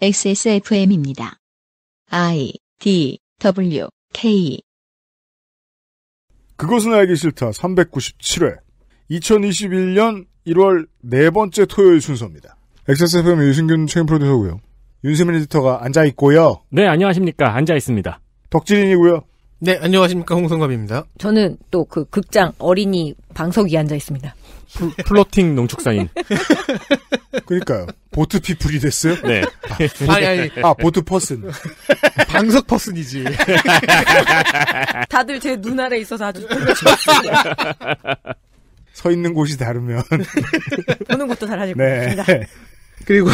XSFM입니다. I D W K 그것은 알기 싫다 397회 2021년 1월 네 번째 토요일 순서입니다. XSFM 유승균 책임 프로듀서고요. 윤세민 리디터가 앉아 있고요. 네 안녕하십니까 앉아 있습니다. 덕질인이고요. 네 안녕하십니까 홍성갑입니다. 저는 또 그 극장 어린이 방석이 앉아 있습니다. 플, 로팅 농축산인. 그러니까요. 보트 피플이 됐어요? 네. 아, 아니, 아니. 아, 보트 퍼슨. 방석 퍼슨이지. 다들 제 눈 아래 있어서 아주 서 있는 곳이 다르면. 보는 것도 달라질 네. 니다 그리고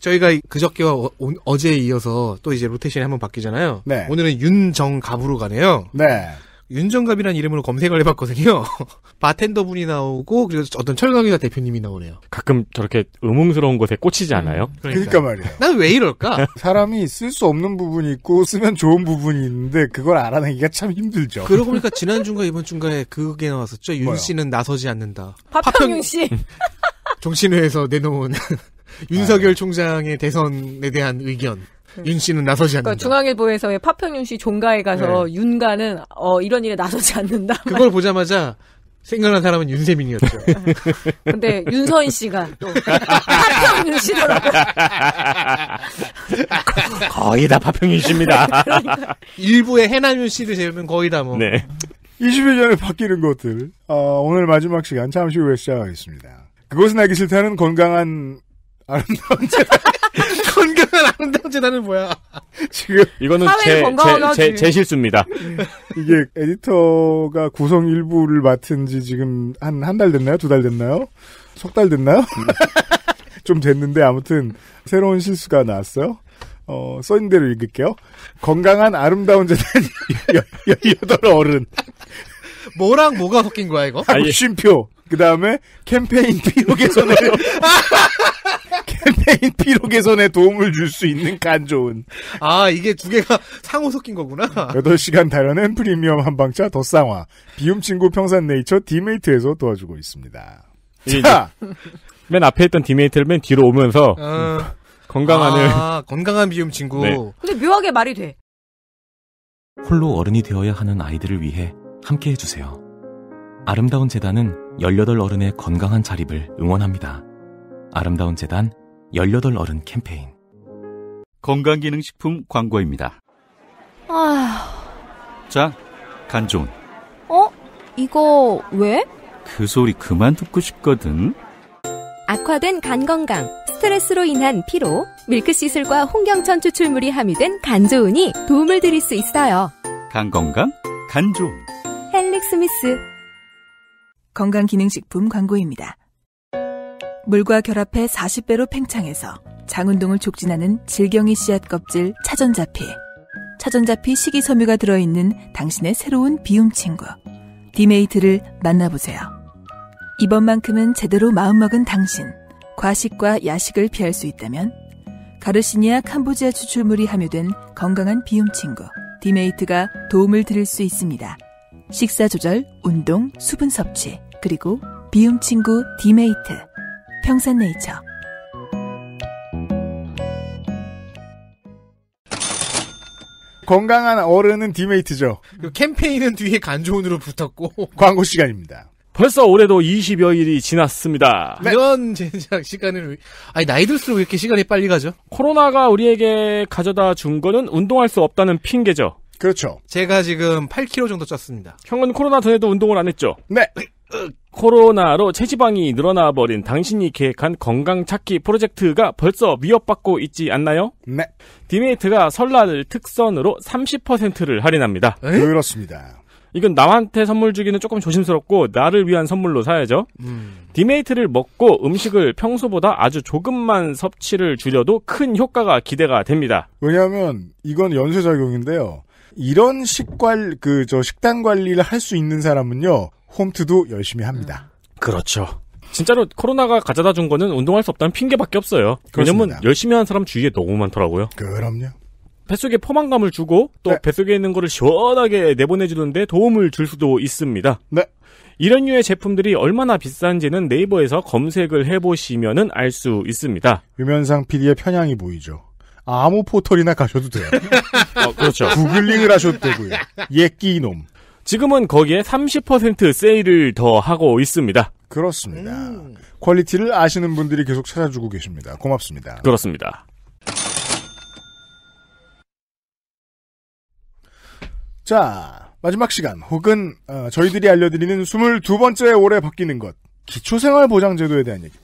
저희가 그저께와 어, 어제에 이어서 또 이제 로테이션이 한번 바뀌잖아요. 네. 오늘은 윤정갑으로 가네요. 네. 윤정갑이라는 이름으로 검색을 해봤거든요. 바텐더 분이 나오고 그리고 어떤 철강의사 대표님이 나오네요. 가끔 저렇게 음흉스러운 것에 꽂히지 않아요? 음, 그러니까. 그러니까 말이야난 왜 이럴까? 사람이 쓸 수 없는 부분이 있고 쓰면 좋은 부분이 있는데 그걸 알아내기가 참 힘들죠. 그러고 보니까 지난 중과 이번 중과에 그게 나왔었죠. 윤 씨는 나서지 않는다. 파평윤 씨. 정신회에서 음, 내놓은 윤석열 아, 총장의 대선에 대한 의견. 음. 윤 씨는 나서지 않는다. 그러니까 중앙일보에서의 파평윤 씨 종가에 가서 네. 윤가는 어 이런 일에 나서지 않는다. 그걸 보자마자 생각난 사람은 윤세민이었죠. 근데 윤서인 씨가 파평윤 씨더라고. 요 거의 다 파평윤 씨입니다. 그러니까. 일부의 해남윤 씨를 제외면 거의 다 뭐. 네. 20일 전에 바뀌는 것들. 어, 오늘 마지막 시간 잠시 후에 시작하겠습니다. 그것은 알기 싫다는 건강한 아름다운 재 아름다운재단은 뭐야? 지금 이거는 제, 제, 실수입니다. 이게 에디터가 구성 일부를 맡은 지 지금 한 한 달 됐나요? 두 달 됐나요? 석 달 됐나요? 좀 됐는데 아무튼 새로운 실수가 나왔어요. 어, 써있는 대로 읽을게요. 건강한 아름다운 재단 18 어른. 뭐랑 뭐가 섞인 거야, 이거? 아, 쉼표. 그 다음에 캠페인 피로 개선에 캠페인 피로 개선에 도움을 줄 수 있는 간 좋은. 아 이게 두 개가 상호 섞인 거구나. 8시간 달아낸 프리미엄 한방차 더 쌍화 비움 친구 평산 네이처 디메이트에서 도와주고 있습니다. 자, 맨 앞에 있던 디메이트를 맨 뒤로 오면서 어... 아. 건강한을 아, 건강한 비움 친구. 네. 근데 묘하게 말이 돼. 홀로 어른이 되어야 하는 아이들을 위해 함께 해주세요. 아름다운 재단은 18 어른의 건강한 자립을 응원합니다. 아름다운 재단 18 어른 캠페인. 건강기능식품 광고입니다. 아휴. 자, 간 좋은. 어? 이거 왜? 그 소리 그만 듣고 싶거든. 악화된 간 건강, 스트레스로 인한 피로, 밀크시슬과 홍경천 추출물이 함유된 간조은이 도움을 드릴 수 있어요. 간 건강, 간조은. 헬릭 스미스. 건강기능식품 광고입니다. 물과 결합해 40배로 팽창해서 장운동을 촉진하는 질경이 씨앗 껍질 차전자피. 차전자피 식이섬유가 들어있는 당신의 새로운 비움 친구. 디메이트를 만나보세요. 이번만큼은 제대로 마음먹은 당신. 과식과 야식을 피할 수 있다면 가르시니아 캄보지아 추출물이 함유된 건강한 비움 친구 디메이트가 도움을 드릴 수 있습니다. 식사 조절, 운동, 수분 섭취, 그리고 비움 친구 디메이트, 평산네이처. 건강한 어른은 디메이트죠. 그 캠페인은 뒤에 간조운으로 붙었고. 광고 시간입니다. 벌써 올해도 20여일이 지났습니다. 네. 이런 젠장 시간을 아니 나이 들수록 이렇게 시간이 빨리 가죠. 코로나가 우리에게 가져다 준 거는 운동할 수 없다는 핑계죠. 그렇죠. 제가 지금 8kg 정도 쪘습니다. 형은 코로나 전에도 운동을 안 했죠? 네. 코로나로 체지방이 늘어나 버린 당신이 계획한 건강 찾기 프로젝트가 벌써 위협받고 있지 않나요? 네. 디메이트가 설날 특선으로 30%를 할인합니다. 에이? 그렇습니다. 이건 남한테 선물 주기는 조금 조심스럽고 나를 위한 선물로 사야죠. 음. 디메이트를 먹고 음식을 평소보다 아주 조금만 섭취를 줄여도 큰 효과가 기대가 됩니다. 왜냐하면 이건 연쇄작용인데요. 이런 식관 그저 식단 관리를 할 수 있는 사람은요 홈트도 열심히 합니다. 음. 그렇죠. 진짜로 코로나가 가져다 준 거는 운동할 수 없다는 핑계밖에 없어요. 그렇습 왜냐면 열심히 하는 사람 주위에 너무 많더라고요. 그럼요. 뱃속에 포만감을 주고 또 네. 뱃속에 있는 거를 시원하게 내보내주는데 도움을 줄 수도 있습니다. 네. 이런 류의 제품들이 얼마나 비싼지는 네이버에서 검색을 해보시면알 수 있습니다. 유면상 PD의 편향이 보이죠. 아무 포털이나 가셔도 돼요. 어, 그렇죠. 구글링을 하셔도 되고요. 예끼놈. 지금은 거기에 30% 세일을 더 하고 있습니다. 그렇습니다. 음. 퀄리티를 아시는 분들이 계속 찾아주고 계십니다. 고맙습니다. 그렇습니다. 자, 마지막 시간 혹은 어, 저희들이 알려드리는 22번째 올해 바뀌는 것 기초생활보장제도에 대한 얘기입니다.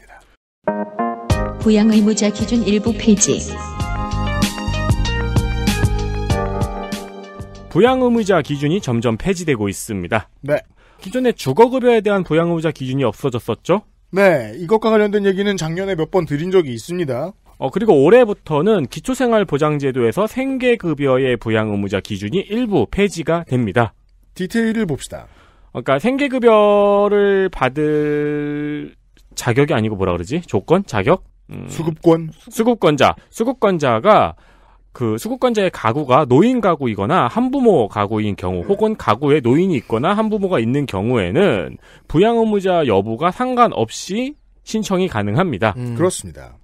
부양의무자 기준 일부 페이지 부양의무자 기준이 점점 폐지되고 있습니다. 네. 기존에 주거급여에 대한 부양의무자 기준이 없어졌었죠? 네. 이것과 관련된 얘기는 작년에 몇 번 드린 적이 있습니다. 어, 그리고 올해부터는 기초생활보장제도에서 생계급여의 부양의무자 기준이 일부 폐지가 됩니다. 디테일을 봅시다. 어, 그러니까 생계급여를 받을 자격이 아니고 뭐라 그러지? 조건? 자격? 음... 수급권? 수급권자. 수급권자가 그수급권자의 가구가 노인 가구이거나 한부모 가구인 경우 혹은 가구에 노인이 있거나 한부모가 있는 경우에는 부양 의무자 여부가 상관없이 신청이 가능합니다. 음. 그렇습니다.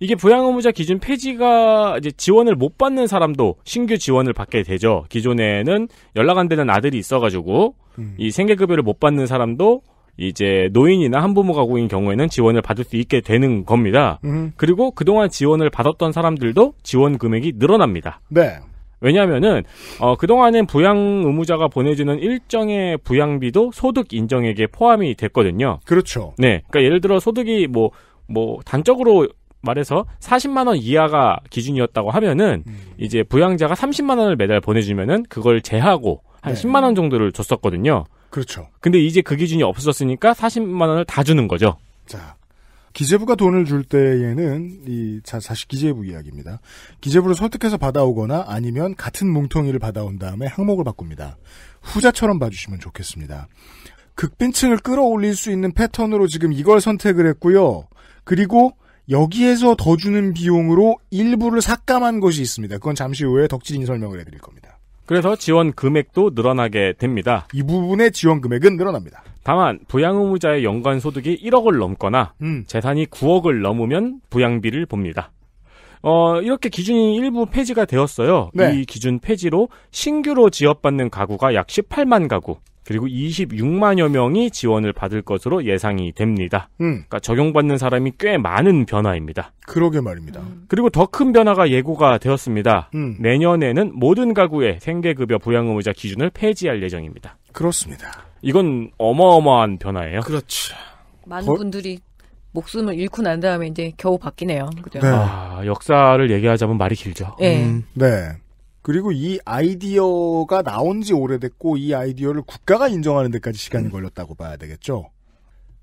이게 부양 의무자 기준 폐지가 이제 지원을 못 받는 사람도 신규 지원을 받게 되죠. 기존에는 연락 안 되는 아들이 있어가지고 음. 이 생계급여를 못 받는 사람도 이제 노인이나 한부모 가구인 경우에는 지원을 받을 수 있게 되는 겁니다. 음. 그리고 그동안 지원을 받았던 사람들도 지원 금액이 늘어납니다. 네. 왜냐면은 하어 그동안엔 부양 의무자가 보내주는 일정의 부양비도 소득 인정액에 포함이 됐거든요. 그렇죠. 네. 그러니까 예를 들어 소득이 뭐뭐 뭐 단적으로 말해서 40만 원 이하가 기준이었다고 하면은 음. 이제 부양자가 30만 원을 매달 보내주면은 그걸 제하고 한 네. 10만 원 정도를 줬었거든요. 그렇죠. 근데 이제 그 기준이 없었으니까 40만 원을 다 주는 거죠. 자, 기재부가 돈을 줄 때에는 이 자, 다시 기재부 이야기입니다. 기재부를 설득해서 받아오거나 아니면 같은 몽통이를 받아온 다음에 항목을 바꿉니다. 후자처럼 봐주시면 좋겠습니다. 극빈층을 끌어올릴 수 있는 패턴으로 지금 이걸 선택을 했고요. 그리고 여기에서 더 주는 비용으로 일부를 삭감한 것이 있습니다. 그건 잠시 후에 덕질인 설명을 해드릴 겁니다. 그래서 지원 금액도 늘어나게 됩니다. 이 부분의 지원 금액은 늘어납니다. 다만 부양 의무자의 연간 소득이 1억을 넘거나 음. 재산이 9억을 넘으면 부양비를 봅니다. 어, 이렇게 기준이 일부 폐지가 되었어요. 네. 이 기준 폐지로 신규로 지원받는 가구가 약 18만 가구. 그리고 26만여 명이 지원을 받을 것으로 예상이 됩니다. 음. 그러니까 적용받는 사람이 꽤 많은 변화입니다. 그러게 말입니다. 음. 그리고 더 큰 변화가 예고가 되었습니다. 음. 내년에는 모든 가구의 생계급여 부양의무자 기준을 폐지할 예정입니다. 그렇습니다. 이건 어마어마한 변화예요. 그렇죠. 많은 거... 분들이 목숨을 잃고 난 다음에 이제 겨우 바뀌네요. 그죠? 네. 아, 역사를 얘기하자면 말이 길죠. 예. 음. 네. 네. 그리고 이 아이디어가 나온 지 오래됐고 이 아이디어를 국가가 인정하는 데까지 시간이 음. 걸렸다고 봐야 되겠죠.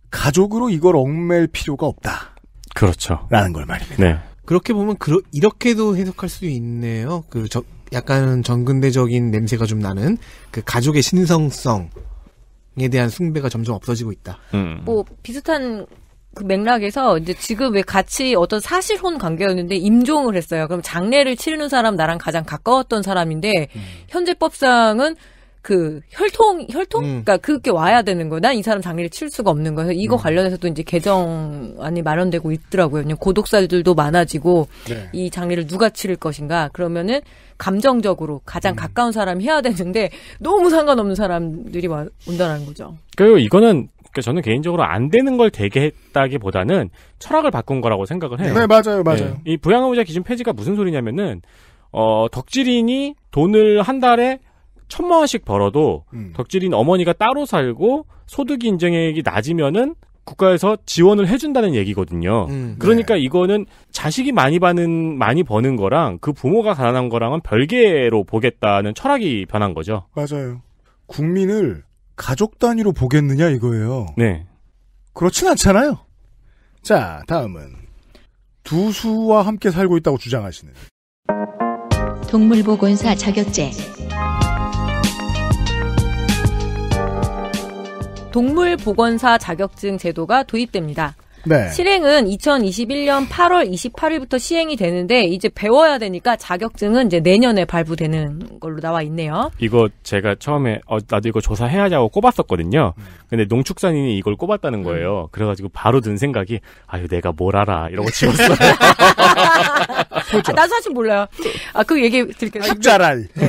가족으로 이걸 얽맬 필요가 없다. 그렇죠. 라는 걸 말입니다. 네. 그렇게 보면 그러, 이렇게도 해석할 수 있네요. 그 저, 약간 전근대적인 냄새가 좀 나는 그 가족의 신성성에 대한 숭배가 점점 없어지고 있다. 음. 뭐 비슷한 그 맥락에서 이제 지금 왜 같이 어떤 사실혼 관계였는데 임종을 했어요. 그럼 장례를 치르는 사람 나랑 가장 가까웠던 사람인데 음. 현재법상은 그 혈통 혈통 음. 그러니까 그게 와야 되는 거야. 난이 사람 장례를 칠 수가 없는 거예요. 이거 음. 관련해서도 이제 개정안이 마련되고 있더라고요. 그냥 고독사들도 많아지고 네. 이 장례를 누가 치를 것인가? 그러면은 감정적으로 가장 음. 가까운 사람이 해야 되는데 너무 상관없는 사람들이 온다는 거죠. 그 이거는 그러니까 저는 개인적으로 안 되는 걸 되게 했다기보다는 철학을 바꾼 거라고 생각을 해요. 네, 맞아요, 예. 맞아요. 네. 이 부양의무자 기준 폐지가 무슨 소리냐면은 어 덕질인이 돈을 한 달에 천만 원씩 벌어도 음. 덕질인 어머니가 따로 살고 소득 인정액이 낮으면은 국가에서 지원을 해준다는 얘기거든요. 음, 네. 그러니까 이거는 자식이 많이 받는 많이 버는 거랑 그 부모가 가난한 거랑은 별개로 보겠다는 철학이 변한 거죠. 맞아요. 국민을 가족 단위로 보겠느냐 이거예요. 네. 그렇진 않잖아요. 자, 다음은 두 수와 함께 살고 있다고 주장하시는 동물보건사 자격제 동물보건사 자격증 제도가 도입됩니다. 네. 실행은 2021년 8월 28일부터 시행이 되는데 이제 배워야 되니까 자격증은 이제 내년에 발부되는 걸로 나와 있네요. 이거 제가 처음에 어, 나도 이거 조사해야냐고 꼽았었거든요. 근데 농축산인이 이걸 꼽았다는 거예요. 음. 그래가지고 바로 든 생각이 아유 내가 뭘 알아 이러고 지웠어요. 아, 난 사실 몰라요. 아, 그 얘기 드릴게요. 학자랄. 아, 네.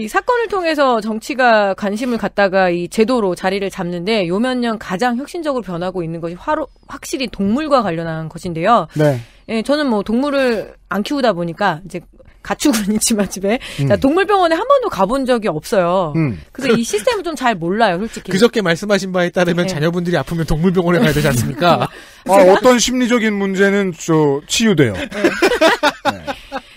이 사건을 통해서 정치가 관심을 갖다가 이 제도로 자리를 잡는데 요 몇 년 가장 혁신적으로 변하고 있는 것이 화로 서로 확실히 동물과 관련한 것인데요. 네. 예, 저는 뭐 동물을 안 키우다 보니까 이제 가축은 있지만 집에 음. 자, 동물병원에 한 번도 가본 적이 없어요. 음. 그래서 이 시스템을 좀 잘 몰라요, 솔직히. 그저께 말씀하신 바에 따르면 네. 자녀분들이 아프면 동물병원에 가야 되지 않습니까? 아, 어떤 심리적인 문제는 저 치유돼요. 네. 네.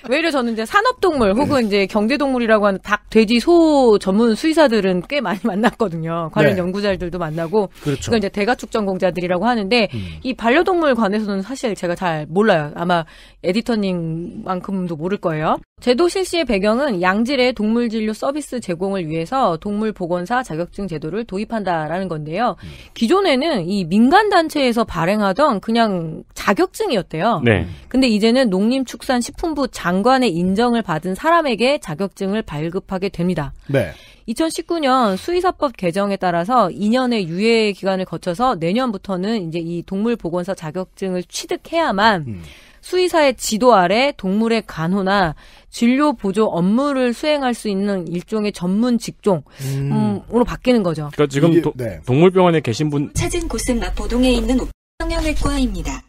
외려 저는 이제 산업동물 혹은 이제 경제동물이라고 하는 닭, 돼지, 소 전문 수의사들은 꽤 많이 만났거든요. 관련 네. 연구자들도 만나고. 그렇죠. 이걸 그러니까 이제 대가축전공자들이라고 하는데 음. 이 반려동물 관해서는 사실 제가 잘 몰라요. 아마 에디터님만큼도 모를 거예요. 제도 실시의 배경은 양질의 동물 진료 서비스 제공을 위해서 동물 보건사 자격증 제도를 도입한다라는 건데요. 음. 기존에는 이 민간 단체에서 발행하던 그냥 자격증이었대요. 네. 근데 이제는 농림축산식품부 장관의 인정을 받은 사람에게 자격증을 발급하게 됩니다. 네. 2019년 수의사법 개정에 따라서 2년의 유예 기간을 거쳐서 내년부터는 이제 이 동물보건사 자격증을 취득해야만 음. 수의사의 지도 아래 동물의 간호나 진료 보조 업무를 수행할 수 있는 일종의 전문 직종으로 음. 바뀌는 거죠. 그러니까 지금 이게, 도, 네. 동물병원에 계신 분 찾은 곳은 마포동에 있는 성형외과입니다.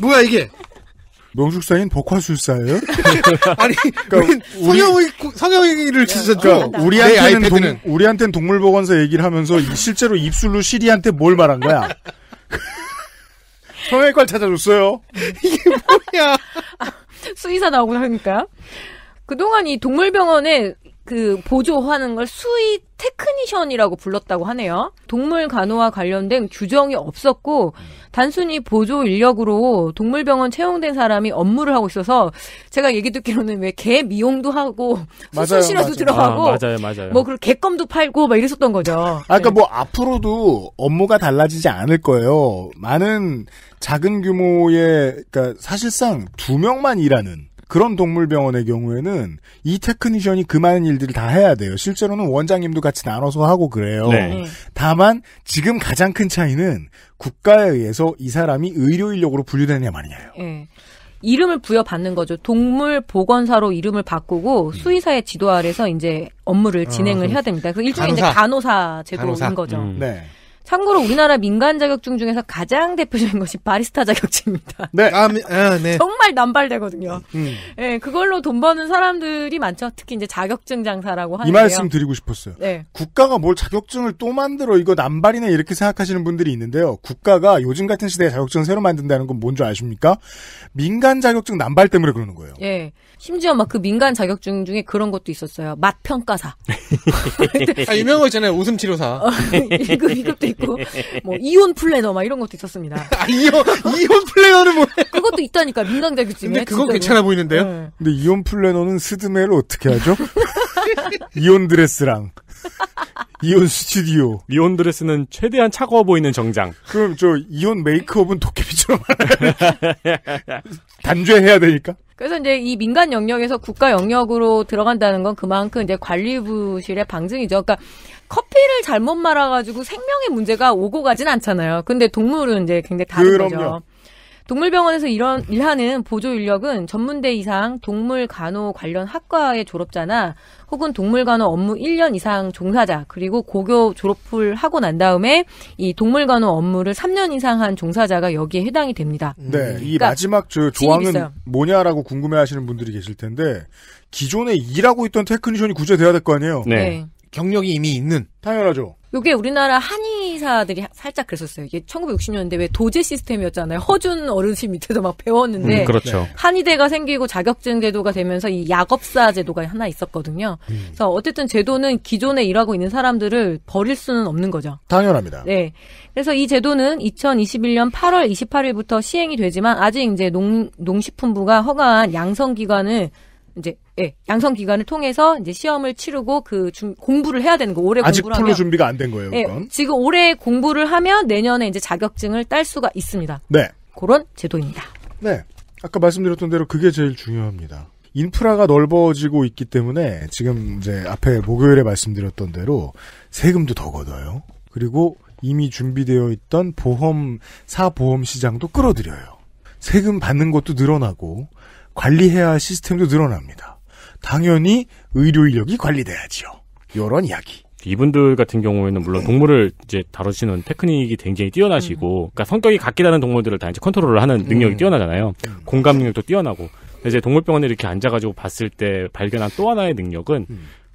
뭐야 이게? 명숙사인 복화술사예요? 아니, 그러니까 성형의, 를 진짜 줘. 우리한테는, 동, 우리한테는 동물보건사 얘기를 하면서 실제로 입술로 시리한테 뭘 말한 거야? 성형외과를 찾아줬어요. 이게 뭐야. 아, 수의사 나오고 하니까. 그동안 이 동물병원에 그 보조하는 걸 수의 테크니션이라고 불렀다고 하네요. 동물 간호와 관련된 규정이 없었고 단순히 보조 인력으로 동물병원 채용된 사람이 업무를 하고 있어서 제가 얘기 듣기로는 왜 개 미용도 하고 수술실에도 들어가고 아, 맞아요, 맞아요. 뭐 그리고 개껌도 팔고 막 이랬었던 거죠. 아까 그러니까 네. 뭐 앞으로도 업무가 달라지지 않을 거예요. 많은 작은 규모의 그러니까 사실상 두 명만 일하는 그런 동물병원의 경우에는 이 테크니션이 그 많은 일들을 다 해야 돼요. 실제로는 원장님도 같이 나눠서 하고 그래요. 네. 네. 다만 지금 가장 큰 차이는 국가에 의해서 이 사람이 의료 인력으로 분류되느냐 마느냐예요. 네. 이름을 부여받는 거죠. 동물 보건사로 이름을 바꾸고 음. 수의사의 지도 아래서 이제 업무를 아, 진행을 아, 해야 됩니다. 그 일종의 간호사. 이제 간호사 제도인 간호사. 거죠. 음. 네. 참고로 우리나라 민간 자격증 중에서 가장 대표적인 것이 바리스타 자격증입니다. 네, 아, 아, 네. 정말 남발되거든요. 음. 네, 그걸로 돈 버는 사람들이 많죠. 특히 이제 자격증 장사라고 하는데이 말씀 드리고 싶었어요. 네. 국가가 뭘 자격증을 또 만들어 이거 남발이네 이렇게 생각하시는 분들이 있는데요. 국가가 요즘 같은 시대에 자격증 새로 만든다는 건뭔지 아십니까? 민간 자격증 남발 때문에 그러는 거예요. 예. 네. 심지어 막 그 민간 자격증 중에 그런 것도 있었어요. 맛 평가사. 아, 유명하잖아요 웃음 치료사. 1급, 2급도 어, 있고 뭐이온 플래너 막 이런 것도 있었습니다. 아, 이온 이혼 플래너는 뭐 그것도 있다니까 민당자 규칙에. 근데 그건 괜찮아 보이는데요. 네. 근데 이온 플래너는 스드메를 어떻게 하죠? 이온 드레스랑 이온 스튜디오. 이온 드레스는 최대한 차가워 보이는 정장. 그럼 저이온 메이크업은 도깨비처럼 단죄해야 되니까. 그래서 이제 이 민간 영역에서 국가 영역으로 들어간다는 건 그만큼 이제 관리부실의 방증이죠. 그러니까 커피를 잘못 말아가지고 생명의 문제가 오고 가진 않잖아요. 근데 동물은 이제 굉장히 다른 그럼요. 거죠. 동물병원에서 이런 일하는 보조 인력은 전문대 이상 동물 간호 관련 학과의 졸업자나 혹은 동물 간호 업무 1년 이상 종사자 그리고 고교 졸업을 하고 난 다음에 이 동물 간호 업무를 3년 이상 한 종사자가 여기에 해당이 됩니다. 음. 네, 그러니까 이 마지막 저 조항은 뭐냐라고 궁금해하시는 분들이 계실 텐데 기존에 일하고 있던 테크니션이 구제돼야 될 거 아니에요. 네. 네. 경력이 이미 있는. 당연하죠. 요게 우리나라 한의사들이 살짝 그랬었어요. 이게 1960년대 왜 도제 시스템이었잖아요. 허준 어르신 밑에서 막 배웠는데 음, 그렇죠. 네. 한의대가 생기고 자격증 제도가 되면서 이 약업사 제도가 하나 있었거든요. 음. 그래서 어쨌든 제도는 기존에 일하고 있는 사람들을 버릴 수는 없는 거죠. 당연합니다. 네. 그래서 이 제도는 2021년 8월 28일부터 시행이 되지만 아직 이제 농 농식품부가 허가한 양성 기관을 이제 예, 양성 기관을 통해서 이제 시험을 치르고 그 중, 공부를 해야 되는 거 올해 아직 공부를 풀로 하면, 준비가 안 된 거예요. 예, 그건. 지금 올해 공부를 하면 내년에 이제 자격증을 딸 수가 있습니다. 네. 그런 제도입니다. 네. 아까 말씀드렸던 대로 그게 제일 중요합니다. 인프라가 넓어지고 있기 때문에 지금 이제 앞에 목요일에 말씀드렸던 대로 세금도 더 걷어요. 그리고 이미 준비되어 있던 보험 사보험 시장도 끌어들여요. 세금 받는 것도 늘어나고 관리해야 할 시스템도 늘어납니다. 당연히 의료 인력이 관리돼야지요. 이런 이야기. 이분들 같은 경우에는 물론 네. 동물을 이제 다루시는 테크닉이 굉장히 뛰어나시고, 음. 그러니까 성격이 각기 다른 동물들을 다 이제 컨트롤을 하는 음. 능력이 뛰어나잖아요. 음. 공감 능력도 뛰어나고. 이제 동물병원에 이렇게 앉아가지고 봤을 때 발견한 또 하나의 능력은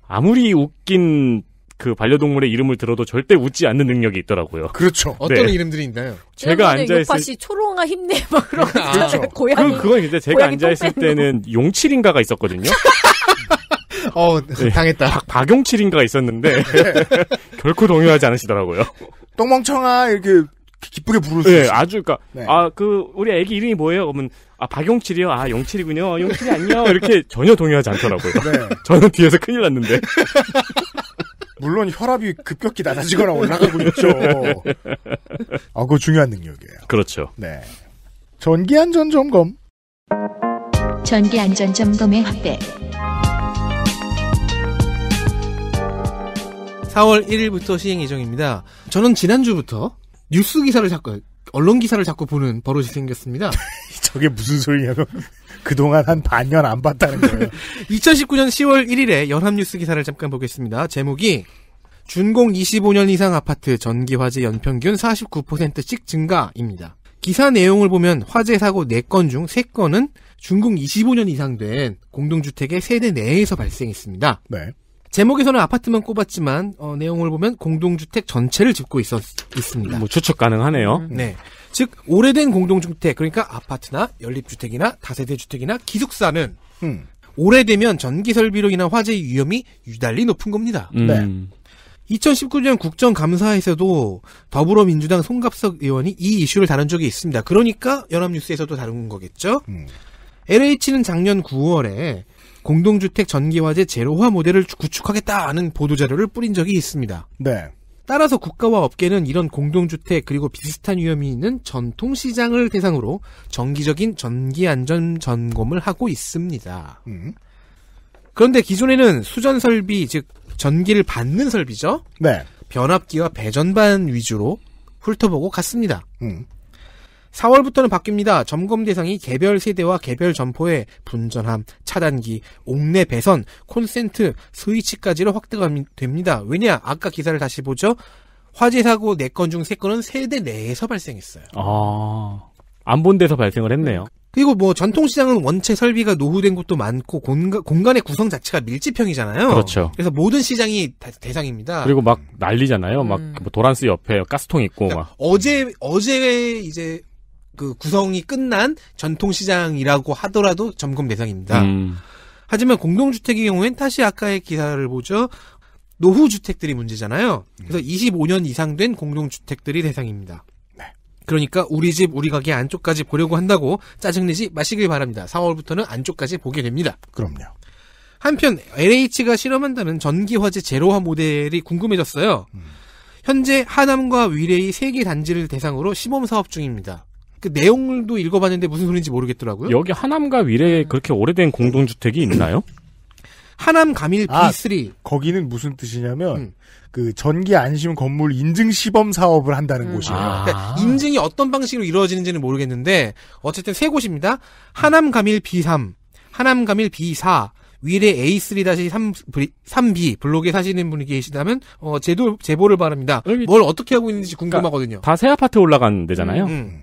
아무리 웃긴 그 반려동물의 이름을 들어도 절대 웃지 않는 능력이 있더라고요. 그렇죠. 네. 어떤 이름들이 있나요? 제가 앉아 있을 때 초롱아 힘내 막 그런 아, 그렇죠. 고양이. 그, 그건 이제 제가 앉아 있을 때는 용칠인가가 있었거든요. 어, 그, 네. 당했다. 박, 용칠인가 있었는데 네. 결코 동요하지 않으시더라고요. 똥멍청아 이렇게 기쁘게 부르세요. 네, 아주 그러니까 네. 아그 우리 애기 이름이 뭐예요? 그러면 아 박용칠이요. 아 용칠이군요. 아, 용칠이 안녕. 이렇게 전혀 동요하지 않더라고요. 네. 저는 뒤에서 큰일 났는데. 물론 혈압이 급격히 낮아지거나 올라가고 있죠. 네. 아, 그거 중요한 능력이에요. 그렇죠. 네. 전기 안전 점검. 전기 안전 점검의 확대. 4월 1일부터 시행 예정입니다. 저는 지난주부터 뉴스 기사를 자꾸 언론 기사를 자꾸 보는 버릇이 생겼습니다. 저게 무슨 소리냐면 그동안 한 반년 안 봤다는 거예요. 2019년 10월 1일에 연합뉴스 기사를 잠깐 보겠습니다. 제목이 준공 25년 이상 아파트 전기 화재 연평균 49%씩 증가입니다. 기사 내용을 보면 화재 사고 4건 중 3건은 준공 25년 이상 된 공동주택의 세대 내에서 발생했습니다. 네. 제목에서는 아파트만 꼽았지만 어, 내용을 보면 공동주택 전체를 짚고 있었, 있습니다. 뭐 추측 가능하네요. 음. 네. 즉 오래된 공동주택 그러니까 아파트나 연립주택이나 다세대 주택이나 기숙사는 음. 오래되면 전기 설비로 인한 화재의 위험이 유달리 높은 겁니다. 음. 네. 2019년 국정감사에서도 더불어민주당 송갑석 의원이 이 이슈를 다룬 적이 있습니다. 그러니까 연합뉴스에서도 다룬 거겠죠. LH는 음. 작년 9월에 공동주택 전기화재 제로화 모델을 구축하겠다는 보도자료를 뿌린 적이 있습니다. 네. 따라서 국가와 업계는 이런 공동주택 그리고 비슷한 위험이 있는 전통 시장을 대상으로 정기적인 전기 안전 점검을 하고 있습니다. 음. 그런데 기존에는 수전 설비 즉 전기를 받는 설비죠. 네. 변압기와 배전반 위주로 훑어보고 갔습니다. 음. 4월부터는 바뀝니다. 점검 대상이 개별 세대와 개별 점포에 분전함, 차단기, 옥내 배선, 콘센트, 스위치까지로 확대가 됩니다. 왜냐? 아까 기사를 다시 보죠. 화재 사고 4건 중 3건은 세대 내에서 발생했어요. 아, 안 본 데서 발생을 했네요. 그리고 뭐 전통시장은 원체 설비가 노후된 곳도 많고 공가, 공간의 구성 자체가 밀집형이잖아요. 그렇죠. 그래서 모든 시장이 다, 대상입니다. 그리고 막 난리잖아요. 음. 막 뭐 도란스 옆에 가스통 있고 그러니까 막. 어제 어제 이제 그 구성이 끝난 전통시장이라고 하더라도 점검 대상입니다. 음. 하지만 공동주택의 경우엔 다시 아까의 기사를 보죠. 노후주택들이 문제잖아요. 그래서 25년 이상 된 공동주택들이 대상입니다. 네. 그러니까 우리 집, 우리 가게 안쪽까지 보려고 한다고 짜증내지 마시길 바랍니다. 4월부터는 안쪽까지 보게 됩니다. 그럼요. 한편 LH가 실험한다는 전기화재 제로화 모델이 궁금해졌어요. 음. 현재 하남과 위례의 세 개 단지를 대상으로 시범 사업 중입니다. 그 내용도 읽어봤는데 무슨 소리인지 모르겠더라고요. 여기 하남과 위례 음. 그렇게 오래된 공동주택이 있나요? 하남 가밀 아, B3. 거기는 무슨 뜻이냐면 음. 그 전기 안심 건물 인증 시범 사업을 한다는 음. 곳이에요. 아. 그러니까 인증이 어떤 방식으로 이루어지는지는 모르겠는데 어쨌든 세 곳입니다. 하남 가밀 B3, 하남 가밀 B4, 위례 A3-3B 블록에 사시는 분이 계시다면 어, 제도 제보를 바랍니다. 뭘 어떻게 하고 있는지 궁금하거든요. 그러니까 다새 아파트 올라간 데잖아요. 음, 음.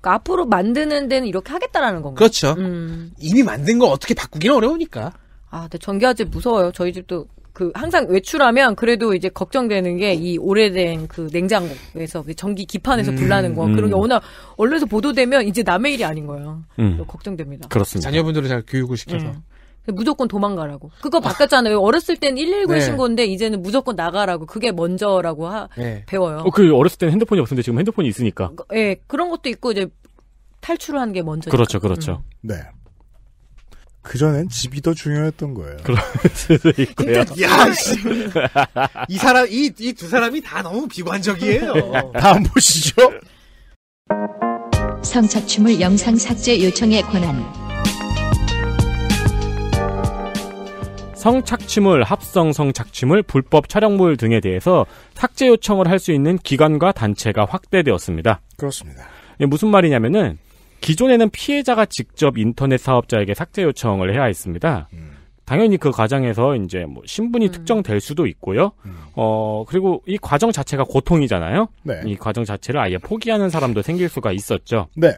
그러니까 앞으로 만드는 데는 이렇게 하겠다라는 건가요? 그렇죠. 음. 이미 만든 거 어떻게 바꾸기는 어려우니까. 아, 근데 전기화재 무서워요. 저희 집도 그 항상 외출하면 그래도 이제 걱정되는 게 이 오래된 그 냉장고에서 그 전기 기판에서 불나는 거 음. 음. 그런 게 워낙 언론에서 보도되면 이제 남의 일이 아닌 거예요. 음. 걱정됩니다. 그렇습니다. 자녀분들을 잘 교육을 시켜서. 음. 무조건 도망가라고. 그거 바뀌었잖아요. 어렸을 땐 119에 네. 신고인데 이제는 무조건 나가라고. 그게 먼저라고 하, 네. 배워요. 어, 그 어렸을 땐 핸드폰이 없었는데 지금 핸드폰이 있으니까. 예, 네, 그런 것도 있고 이제 탈출을 하는 게 먼저. 그렇죠, 그렇죠. 음. 네. 그전엔 집이 더 중요했던 거예요. 그럴 수도 있고요. 야, 씨. 이 사람, 이, 이 두 사람이 다 너무 비관적이에요. 다음 보시죠? 성착취물 영상 삭제 요청에 관한 성착취물, 합성 성착취물, 불법 촬영물 등에 대해서 삭제 요청을 할 수 있는 기관과 단체가 확대되었습니다. 그렇습니다. 무슨 말이냐면은 기존에는 피해자가 직접 인터넷 사업자에게 삭제 요청을 해야 했습니다. 음. 당연히 그 과정에서 이제 뭐 신분이 음. 특정될 수도 있고요. 음. 어 그리고 이 과정 자체가 고통이잖아요. 네. 이 과정 자체를 아예 포기하는 사람도 생길 수가 있었죠. 네.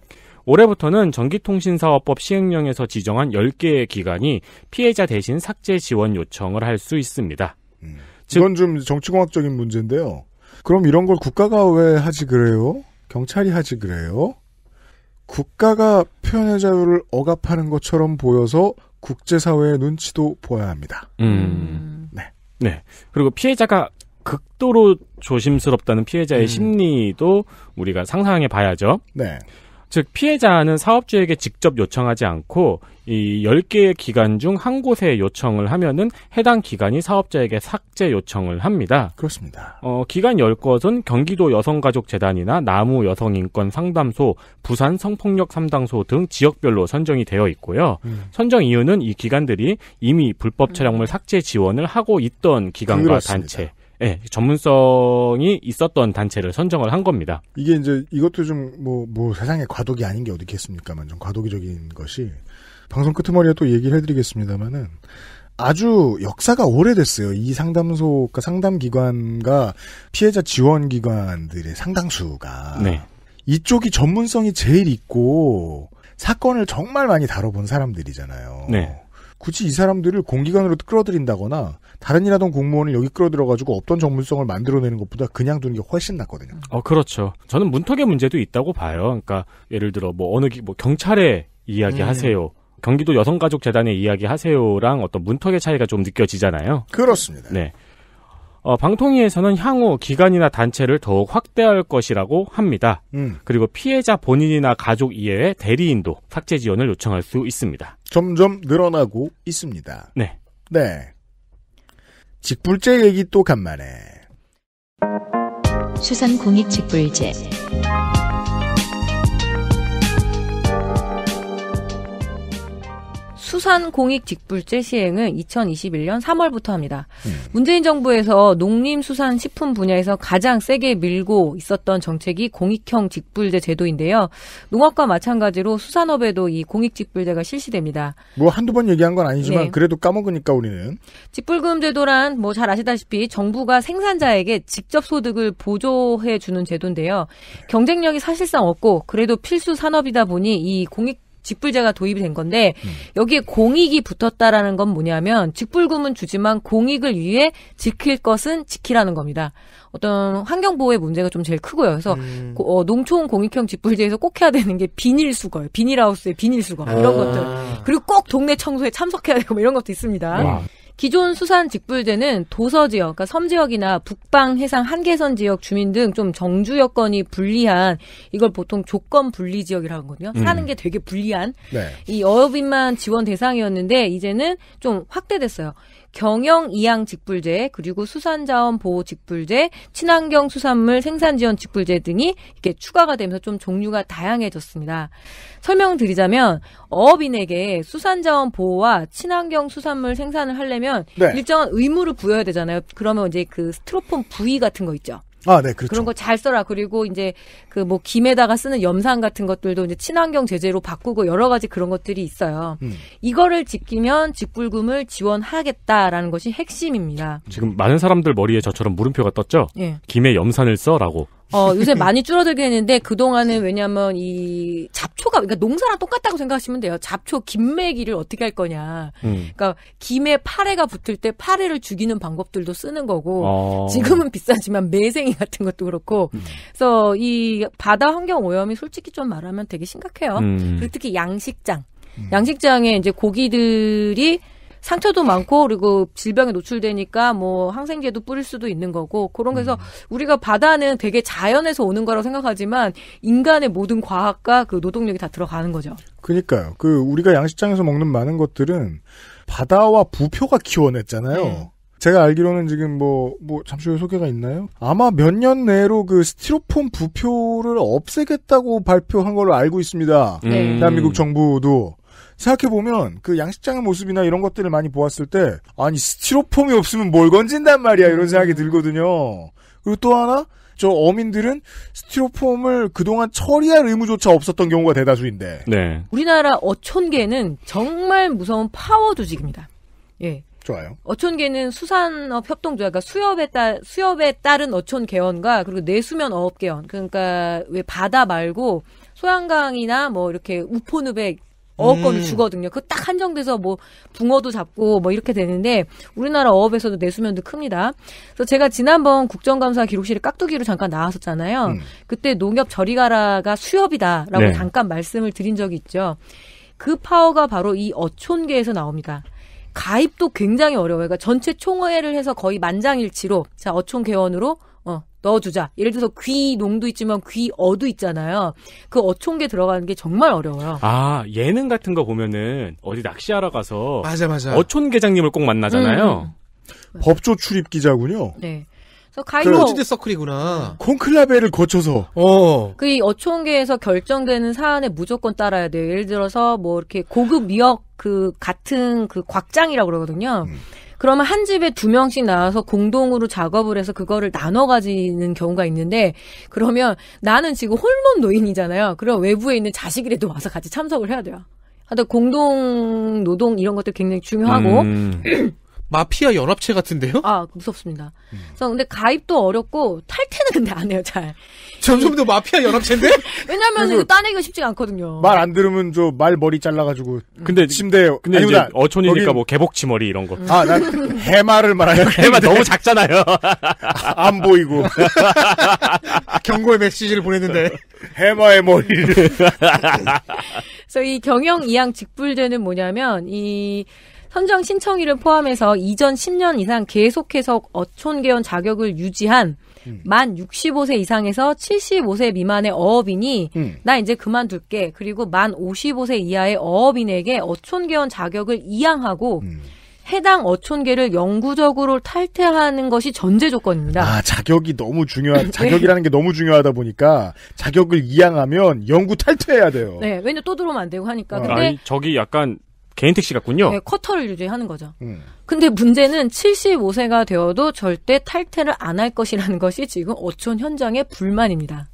올해부터는 전기통신사업법 시행령에서 지정한 10개의 기관이 피해자 대신 삭제 지원 요청을 할 수 있습니다. 음. 이건 좀 정치공학적인 문제인데요. 그럼 이런 걸 국가가 왜 하지 그래요? 경찰이 하지 그래요? 국가가 표현의 자유를 억압하는 것처럼 보여서 국제사회의 눈치도 보아야 합니다. 음. 음. 네. 네. 그리고 피해자가 극도로 조심스럽다는 피해자의 음. 심리도 우리가 상상해 봐야죠. 네. 즉 피해자는 사업주에게 직접 요청하지 않고 이 10개의 기간 중한 곳에 요청을 하면은 해당 기간이 사업자에게 삭제 요청을 합니다. 그렇습니다. 어, 기간 10곳은 경기도 여성가족재단이나 나무 여성인권 상담소, 부산 성폭력 상담소 등 지역별로 선정이 되어 있고요. 음. 선정 이유는 이 기관들이 이미 불법 촬영물 삭제 지원을 하고 있던 기관과 그렇습니다. 단체 네, 전문성이 있었던 단체를 선정을 한 겁니다. 이게 이제 이것도 좀 뭐뭐 세상에 과도기 아닌 게 어디 있겠습니까만 좀 과도기적인 것이 방송 끄트머리에 또 얘기를 해드리겠습니다만은 아주 역사가 오래됐어요. 이 상담소가 그러니까 상담기관과 피해자 지원기관들의 상당수가 네. 이쪽이 전문성이 제일 있고 사건을 정말 많이 다뤄본 사람들이잖아요. 네. 굳이 이 사람들을 공기관으로 끌어들인다거나 다른 일하던 공무원을 여기 끌어들여가지고 없던 전문성을 만들어내는 것보다 그냥 두는 게 훨씬 낫거든요. 어, 그렇죠. 저는 문턱의 문제도 있다고 봐요. 그러니까 예를 들어 뭐 어느 뭐경찰에 이야기하세요. 음. 경기도 여성가족재단에 이야기하세요랑 어떤 문턱의 차이가 좀 느껴지잖아요. 그렇습니다. 네. 어, 방통위에서는 향후 기관이나 단체를 더욱 확대할 것이라고 합니다. 음. 그리고 피해자 본인이나 가족 이외에 대리인도 삭제 지원을 요청할 수 있습니다. 점점 늘어나고 있습니다. 네. 네. 직불제 얘기 또 간만에. 수산공익 직불제. 수산 공익 직불제 시행은 2021년 3월부터 합니다. 음. 문재인 정부에서 농림수산식품 분야에서 가장 세게 밀고 있었던 정책이 공익형 직불제 제도인데요. 농업과 마찬가지로 수산업에도 이 공익 직불제가 실시됩니다. 뭐 한두 번 얘기한 건 아니지만 네. 그래도 까먹으니까 우리는 직불금 제도란 뭐 잘 아시다시피 정부가 생산자에게 직접 소득을 보조해 주는 제도인데요. 경쟁력이 사실상 없고 그래도 필수 산업이다 보니 이 공익 직불제가 도입이 된 건데 음. 여기에 공익이 붙었다라는 건 뭐냐면 직불금은 주지만 공익을 위해 지킬 것은 지키라는 겁니다. 어떤 환경 보호의 문제가 좀 제일 크고요. 그래서 음. 고, 어, 농촌 공익형 직불제에서꼭 해야 되는 게 비닐 수거, 예요 비닐하우스의 비닐 수거 이런 아. 것들 그리고 꼭 동네 청소에 참석해야 되고 뭐 이런 것도 있습니다. 와. 기존 수산 직불제는 도서 지역, 그러니까 섬 지역이나 북방 해상 한계선 지역 주민 등 좀 정주 여건이 불리한 이걸 보통 조건 분리 지역이라고 하거든요. 음. 사는 게 되게 불리한 네. 이 어업인만 지원 대상이었는데 이제는 좀 확대됐어요. 경영 이양 직불제 그리고 수산자원 보호 직불제 친환경 수산물 생산 지원 직불제 등이 이렇게 추가가 되면서 좀 종류가 다양해졌습니다. 설명드리자면 어업인에게 수산자원 보호와 친환경 수산물 생산을 하려면 네. 일정한 의무를 부여해야 되잖아요. 그러면 이제 그 스티로폼 부위 같은 거 있죠. 아, 네, 그렇죠. 그런 거 잘 써라. 그리고 이제 그 뭐 김에다가 쓰는 염산 같은 것들도 이제 친환경 제재로 바꾸고 여러 가지 그런 것들이 있어요. 음. 이거를 지키면 직불금을 지원하겠다라는 것이 핵심입니다. 지금 많은 사람들 머리에 저처럼 물음표가 떴죠. 예. 김에 염산을 써라고. 어, 요새 많이 줄어들긴 했는데 그동안은 왜냐면 이 잡초가 그러니까 농사랑 똑같다고 생각하시면 돼요. 잡초 김매기를 어떻게 할 거냐. 음. 그러니까 김에 파래가 붙을 때 파래를 죽이는 방법들도 쓰는 거고 어. 지금은 비싸지만 매생이 같은 것도 그렇고 음. 그래서 이 바다 환경 오염이 솔직히 좀 말하면 되게 심각해요. 음. 그리고 특히 양식장 양식장에 이제 고기들이 상처도 많고 그리고 질병에 노출되니까 뭐 항생제도 뿌릴 수도 있는 거고 그런 그래서 음. 우리가 바다는 되게 자연에서 오는 거라고 생각하지만 인간의 모든 과학과 그 노동력이 다 들어가는 거죠. 그니까요. 러그 우리가 양식장에서 먹는 많은 것들은 바다와 부표가 키워냈잖아요. 네. 제가 알기로는 지금 뭐, 뭐, 잠시 후에 소개가 있나요? 아마 몇 년 내로 그 스티로폼 부표를 없애겠다고 발표한 걸로 알고 있습니다. 네. 대한민국 정부도. 생각해보면 그 양식장의 모습이나 이런 것들을 많이 보았을 때 아니 스티로폼이 없으면 뭘 건진단 말이야 이런 생각이 들거든요. 그리고 또 하나 저 어민들은 스티로폼을 그동안 처리할 의무조차 없었던 경우가 대다수인데. 네. 우리나라 어촌계는 정말 무서운 파워 조직입니다. 예. 좋아요. 어촌계는 수산업 협동조합, 그러니까 수협에 따 수협에 따른 어촌 개헌과 그리고 내수면 어업 개헌. 그러니까 왜 바다 말고 소양강이나 뭐 이렇게 우포늪에 어업권을 음. 주거든요. 그 딱 한정돼서 뭐 붕어도 잡고 뭐 이렇게 되는데 우리나라 어업에서도 내수면도 큽니다. 그래서 제가 지난번 국정감사 기록실에 깍두기로 잠깐 나왔었잖아요. 음. 그때 농협 저리가라가 수협이다라고 네. 잠깐 말씀을 드린 적이 있죠. 그 파워가 바로 이 어촌계에서 나옵니다. 가입도 굉장히 어려워요. 그러니까 전체 총회를 해서 거의 만장일치로 자 어촌 개원으로 어, 넣어주자. 예를 들어서 귀농도 있지만 귀어도 있잖아요. 그 어촌계 들어가는 게 정말 어려워요. 아 예능 같은 거 보면은 어디 낚시하러 가서 맞아 맞아 어촌계장님을 꼭 만나잖아요. 음. 음. 법조 출입 기자군요. 네. 그래서 가이드 그 어찌됐 서클이구나. 콘클라베를 거쳐서. 어. 그 어촌계에서 결정되는 사안에 무조건 따라야 돼요. 예를 들어서 뭐 이렇게 고급 미역 그 같은 그 곽장이라고 그러거든요. 음. 그러면 한 집에 두 명씩 나와서 공동으로 작업을 해서 그거를 나눠 가지는 경우가 있는데 그러면 나는 지금 홀몬 노인이잖아요. 그럼 외부에 있는 자식이라도 와서 같이 참석을 해야 돼요. 하여튼 공동 노동 이런 것도 굉장히 중요하고 음. 마피아 연합체 같은데요? 아 무섭습니다. 음. 그래서 근데 가입도 어렵고 탈퇴는 근데 안 해요 잘. 점점 더 마피아 연합체인데? 왜냐면 이거 따내기가 쉽지가 않거든요. 말 안 들으면 저 말 머리 잘라가지고. 음. 근데 침대에. 근데 아니, 이제 어촌이니까 거긴... 뭐 개복치 머리 이런 거. 아, 난 해마를 말하요 해마 너무 작잖아요. 아, 안 보이고. 경고의 메시지를 보냈는데. 해마의 머리를. 그래서 이 경영 이양 직불제는 뭐냐면 이 선정 신청일을 포함해서 이전 10년 이상 계속해서 어촌 개원 자격을 유지한 음. 만 65세 이상에서 75세 미만의 어업인이 음. 나 이제 그만둘게. 그리고 만 55세 이하의 어업인에게 어촌개원 자격을 이양하고 음. 해당 어촌계를 영구적으로 탈퇴하는 것이 전제 조건입니다. 아, 자격이 너무 중요한, 네. 자격이라는 게 너무 중요하다 보니까 자격을 이양하면 영구 탈퇴해야 돼요. 네, 왜냐 또 들어오면 안 되고 하니까. 어. 근데 아니, 저기 약간 개인 택시 같군요. 네, 쿼터를 유지하는 거죠. 음. 근데 문제는 75세가 되어도 절대 탈퇴를 안 할 것이라는 것이 지금 어촌 현장의 불만입니다.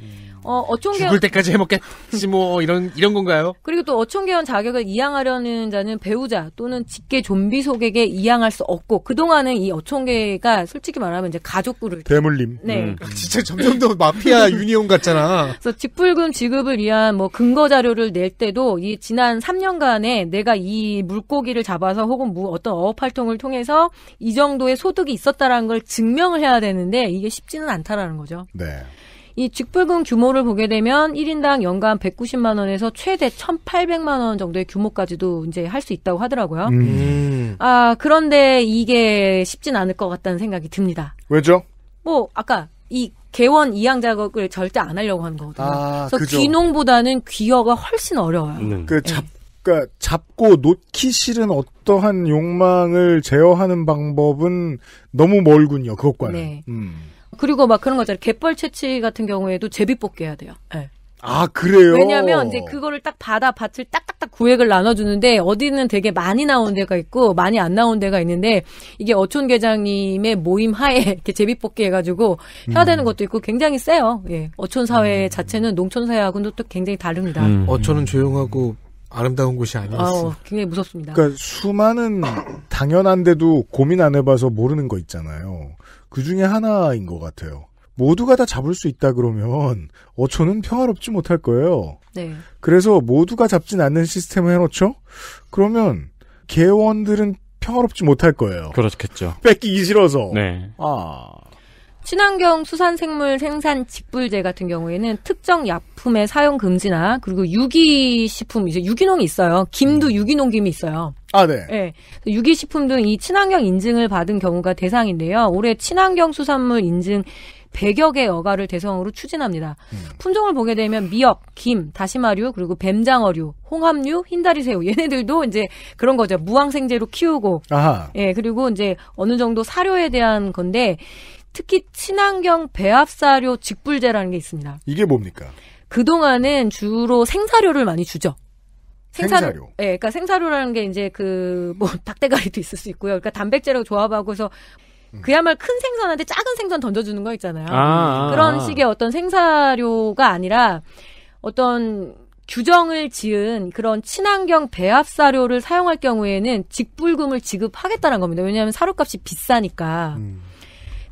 음. 어, 어촌계헌 죽을 때까지 해먹겠지, 뭐, 이런, 이런 건가요? 그리고 또어촌계헌 자격을 이양하려는 자는 배우자 또는 직계 좀비 속에게 이양할 수 없고, 그동안은 이 어촌개가 솔직히 말하면 이제 가족구를. 음. 대물림. 네. 음. 아, 진짜 점점 더 마피아 유니온 같잖아. 그래서 직불금 지급을 위한 뭐 근거 자료를 낼 때도 이 지난 3년간에 내가 이 물고기를 잡아서 혹은 뭐 어떤 어업 활동을 통해서 이 정도의 소득이 있었다라는 걸 증명을 해야 되는데 이게 쉽지는 않다라는 거죠. 네. 이 직불금 규모를 보게 되면 1인당 연간 190만 원에서 최대 1,800만 원 정도의 규모까지도 이제 할 수 있다고 하더라고요. 음. 아, 그런데 이게 쉽진 않을 것 같다는 생각이 듭니다. 왜죠? 뭐 아까 이 개원 이양 작업을 절대 안 하려고 하는 거거든요. 아, 그래서 귀농보다는 귀여가 훨씬 어려워요. 음. 그 예. 잡, 그니까 잡고 놓기 싫은 어떠한 욕망을 제어하는 방법은 너무 멀군요. 그것과는. 네. 음. 그리고 막 그런 거잖아요. 갯벌 채취 같은 경우에도 제비 뽑기 해야 돼요. 네. 아 그래요? 왜냐하면 이제 그거를 딱 받아 밭을 딱딱딱 구획을 나눠주는데 어디는 되게 많이 나온 데가 있고 많이 안 나온 데가 있는데 이게 어촌 계장님의 모임 하에 이렇게 제비뽑기 해가지고 해야 되는 음. 것도 있고 굉장히 세요. 예, 어촌 사회 음. 자체는 농촌 사회하고는 또 굉장히 다릅니다. 음. 어촌은 조용하고 아름다운 곳이 아니었어. 아, 굉장히 무섭습니다. 그러니까 수많은 당연한데도 고민 안 해봐서 모르는 거 있잖아요. 그 중에 하나인 것 같아요. 모두가 다 잡을 수 있다 그러면 어촌은 평화롭지 못할 거예요. 네. 그래서 모두가 잡진 않는 시스템을 해놓죠. 그러면 개원들은 평화롭지 못할 거예요. 그렇겠죠. 뺏기기 싫어서. 네. 아 친환경 수산생물 생산 직불제 같은 경우에는 특정 약품의 사용 금지나 그리고 유기식품 이제 유기농이 있어요. 김도 음. 유기농 김이 있어요. 아, 네. 네. 예. 유기식품 등 이 친환경 인증을 받은 경우가 대상인데요. 올해 친환경 수산물 인증 100여 개 어가를 대상으로 추진합니다. 음. 품종을 보게 되면 미역, 김, 다시마류, 그리고 뱀장어류, 홍합류, 흰다리새우 얘네들도 이제 그런 거죠. 무항생제로 키우고 아하. 예, 그리고 이제 어느 정도 사료에 대한 건데 특히 친환경 배합사료 직불제라는 게 있습니다. 이게 뭡니까? 그동안은 주로 생사료를 많이 주죠. 생사료. 생사 예, 그러니까 생사료라는 게 이제 그 뭐 닭대가리도 있을 수 있고요. 그러니까 단백질하고 조합하고서 음. 그야말로 큰 생선한테 작은 생선 던져주는 거 있잖아요. 아, 아, 아. 그런 아. 식의 어떤 생사료가 아니라 어떤 규정을 지은 그런 친환경 배합사료를 사용할 경우에는 직불금을 지급하겠다는 겁니다. 왜냐하면 사료값이 비싸니까. 음.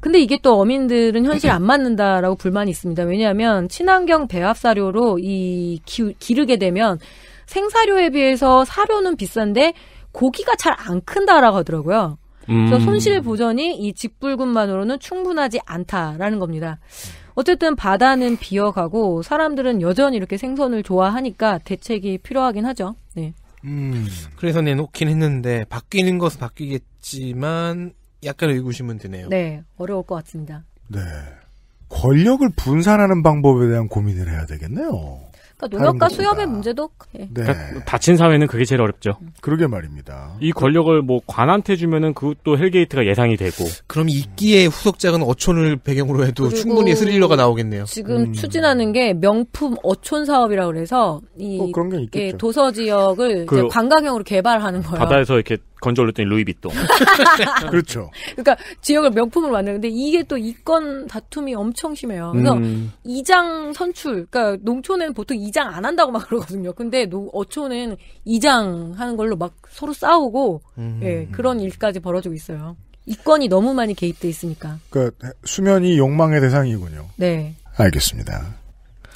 근데 이게 또 어민들은 현실 안 맞는다라고 불만이 있습니다. 왜냐하면 친환경 배합 사료로 이 기, 기르게 되면 생사료에 비해서 사료는 비싼데 고기가 잘 안 큰다라고 하더라고요. 그래서 음. 손실 보전이 이직불근만으로는 충분하지 않다라는 겁니다. 어쨌든 바다는 비어가고 사람들은 여전히 이렇게 생선을 좋아하니까 대책이 필요하긴 하죠. 네. 음. 그래서 내놓긴 했는데 바뀌는 것은 바뀌겠지만 약간 의구심은 드네요. 네, 어려울 것 같습니다. 네. 권력을 분산하는 방법에 대한 고민을 해야 되겠네요. 그러니까 노력과 수협의 문제도 예. 네. 그러니까 다친 사회는 그게 제일 어렵죠. 음. 그러게 말입니다. 이 권력을 뭐 관한테 주면은 그것도 헬게이트가 예상이 되고. 그럼 이끼에 음. 후속작은 어촌을 배경으로 해도 충분히 스릴러가 나오겠네요. 지금 음. 추진하는 게 명품 어촌 사업이라고 해서 이 어, 예, 도서 지역을 그 관광형으로 개발하는 거예요. 바다에서 이렇게 건져올렸더니 루이비통. 그렇죠. 그러니까 지역을 명품으로 만드는데 이게 또 이권 다툼이 엄청 심해요. 그래서 음. 이장 선출, 그러니까 농촌에는 보통 이장 안 한다고 막 그러거든요. 근데 어촌은 이장 하는 걸로 막 서로 싸우고 음. 예, 그런 일까지 벌어지고 있어요. 이권이 너무 많이 개입돼 있으니까. 그러니까 수면이 욕망의 대상이군요. 네. 알겠습니다.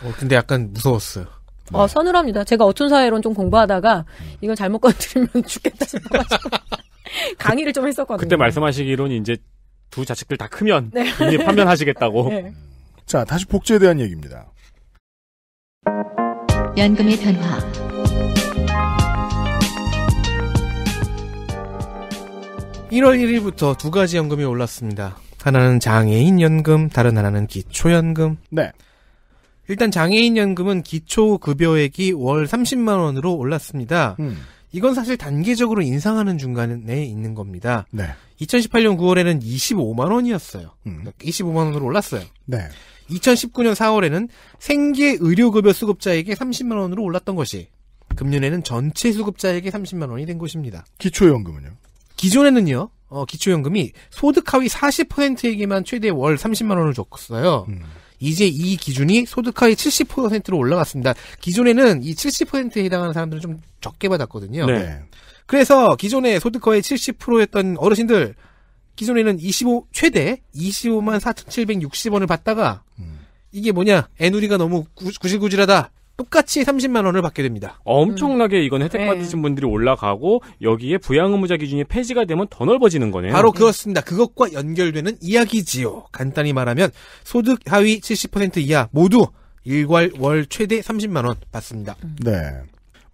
어, 근데 약간 무서웠어요. 어, 네. 서늘합니다. 제가 어촌사회론 좀 공부하다가 이건 잘못 건드리면 죽겠다 싶어가지고 강의를 좀 했었거든요. 그때 말씀하시기론 이제 두 자식들 다 크면 네. 이제 판면하시겠다고. 네. 자, 다시 복제에 대한 얘기입니다. 연금의 변화. 일월1일부터두 가지 연금이 올랐습니다. 하나는 장애인 연금, 다른 하나는 기초연금. 네. 일단 장애인 연금은 기초 급여액이 월 30만 원으로 올랐습니다. 음. 이건 사실 단계적으로 인상하는 중간에 있는 겁니다. 네. 2018년 9월에는 25만 원이었어요. 음. 25만 그러니까 원으로 올랐어요. 네. 2019년 4월에는 생계 의료급여 수급자에게 30만 원으로 올랐던 것이 금년에는 전체 수급자에게 30만 원이 된 것입니다. 기초연금은요? 기존에는요. 어, 기초연금이 소득 하위 40%에게만 최대 월 30만 원을 줬어요. 음. 이제 이 기준이 소득하위 70%로 올라갔습니다. 기존에는 이 70%에 해당하는 사람들은 좀 적게 받았거든요. 네. 그래서 기존에 소득하위 70%였던 어르신들 기존에는 25 최대 25만 4,760원을 받다가 음. 이게 뭐냐 애누리가 너무 구질구질하다 똑같이 30만 원을 받게 됩니다. 엄청나게 이건 혜택 네. 받으신 분들이 올라가고 여기에 부양 의무자 기준이 폐지가 되면 더 넓어지는 거네요. 바로 그렇습니다. 그것과 연결되는 이야기지요. 간단히 말하면 소득 하위 70% 이하 모두 일괄 월 최대 30만 원 받습니다. 네.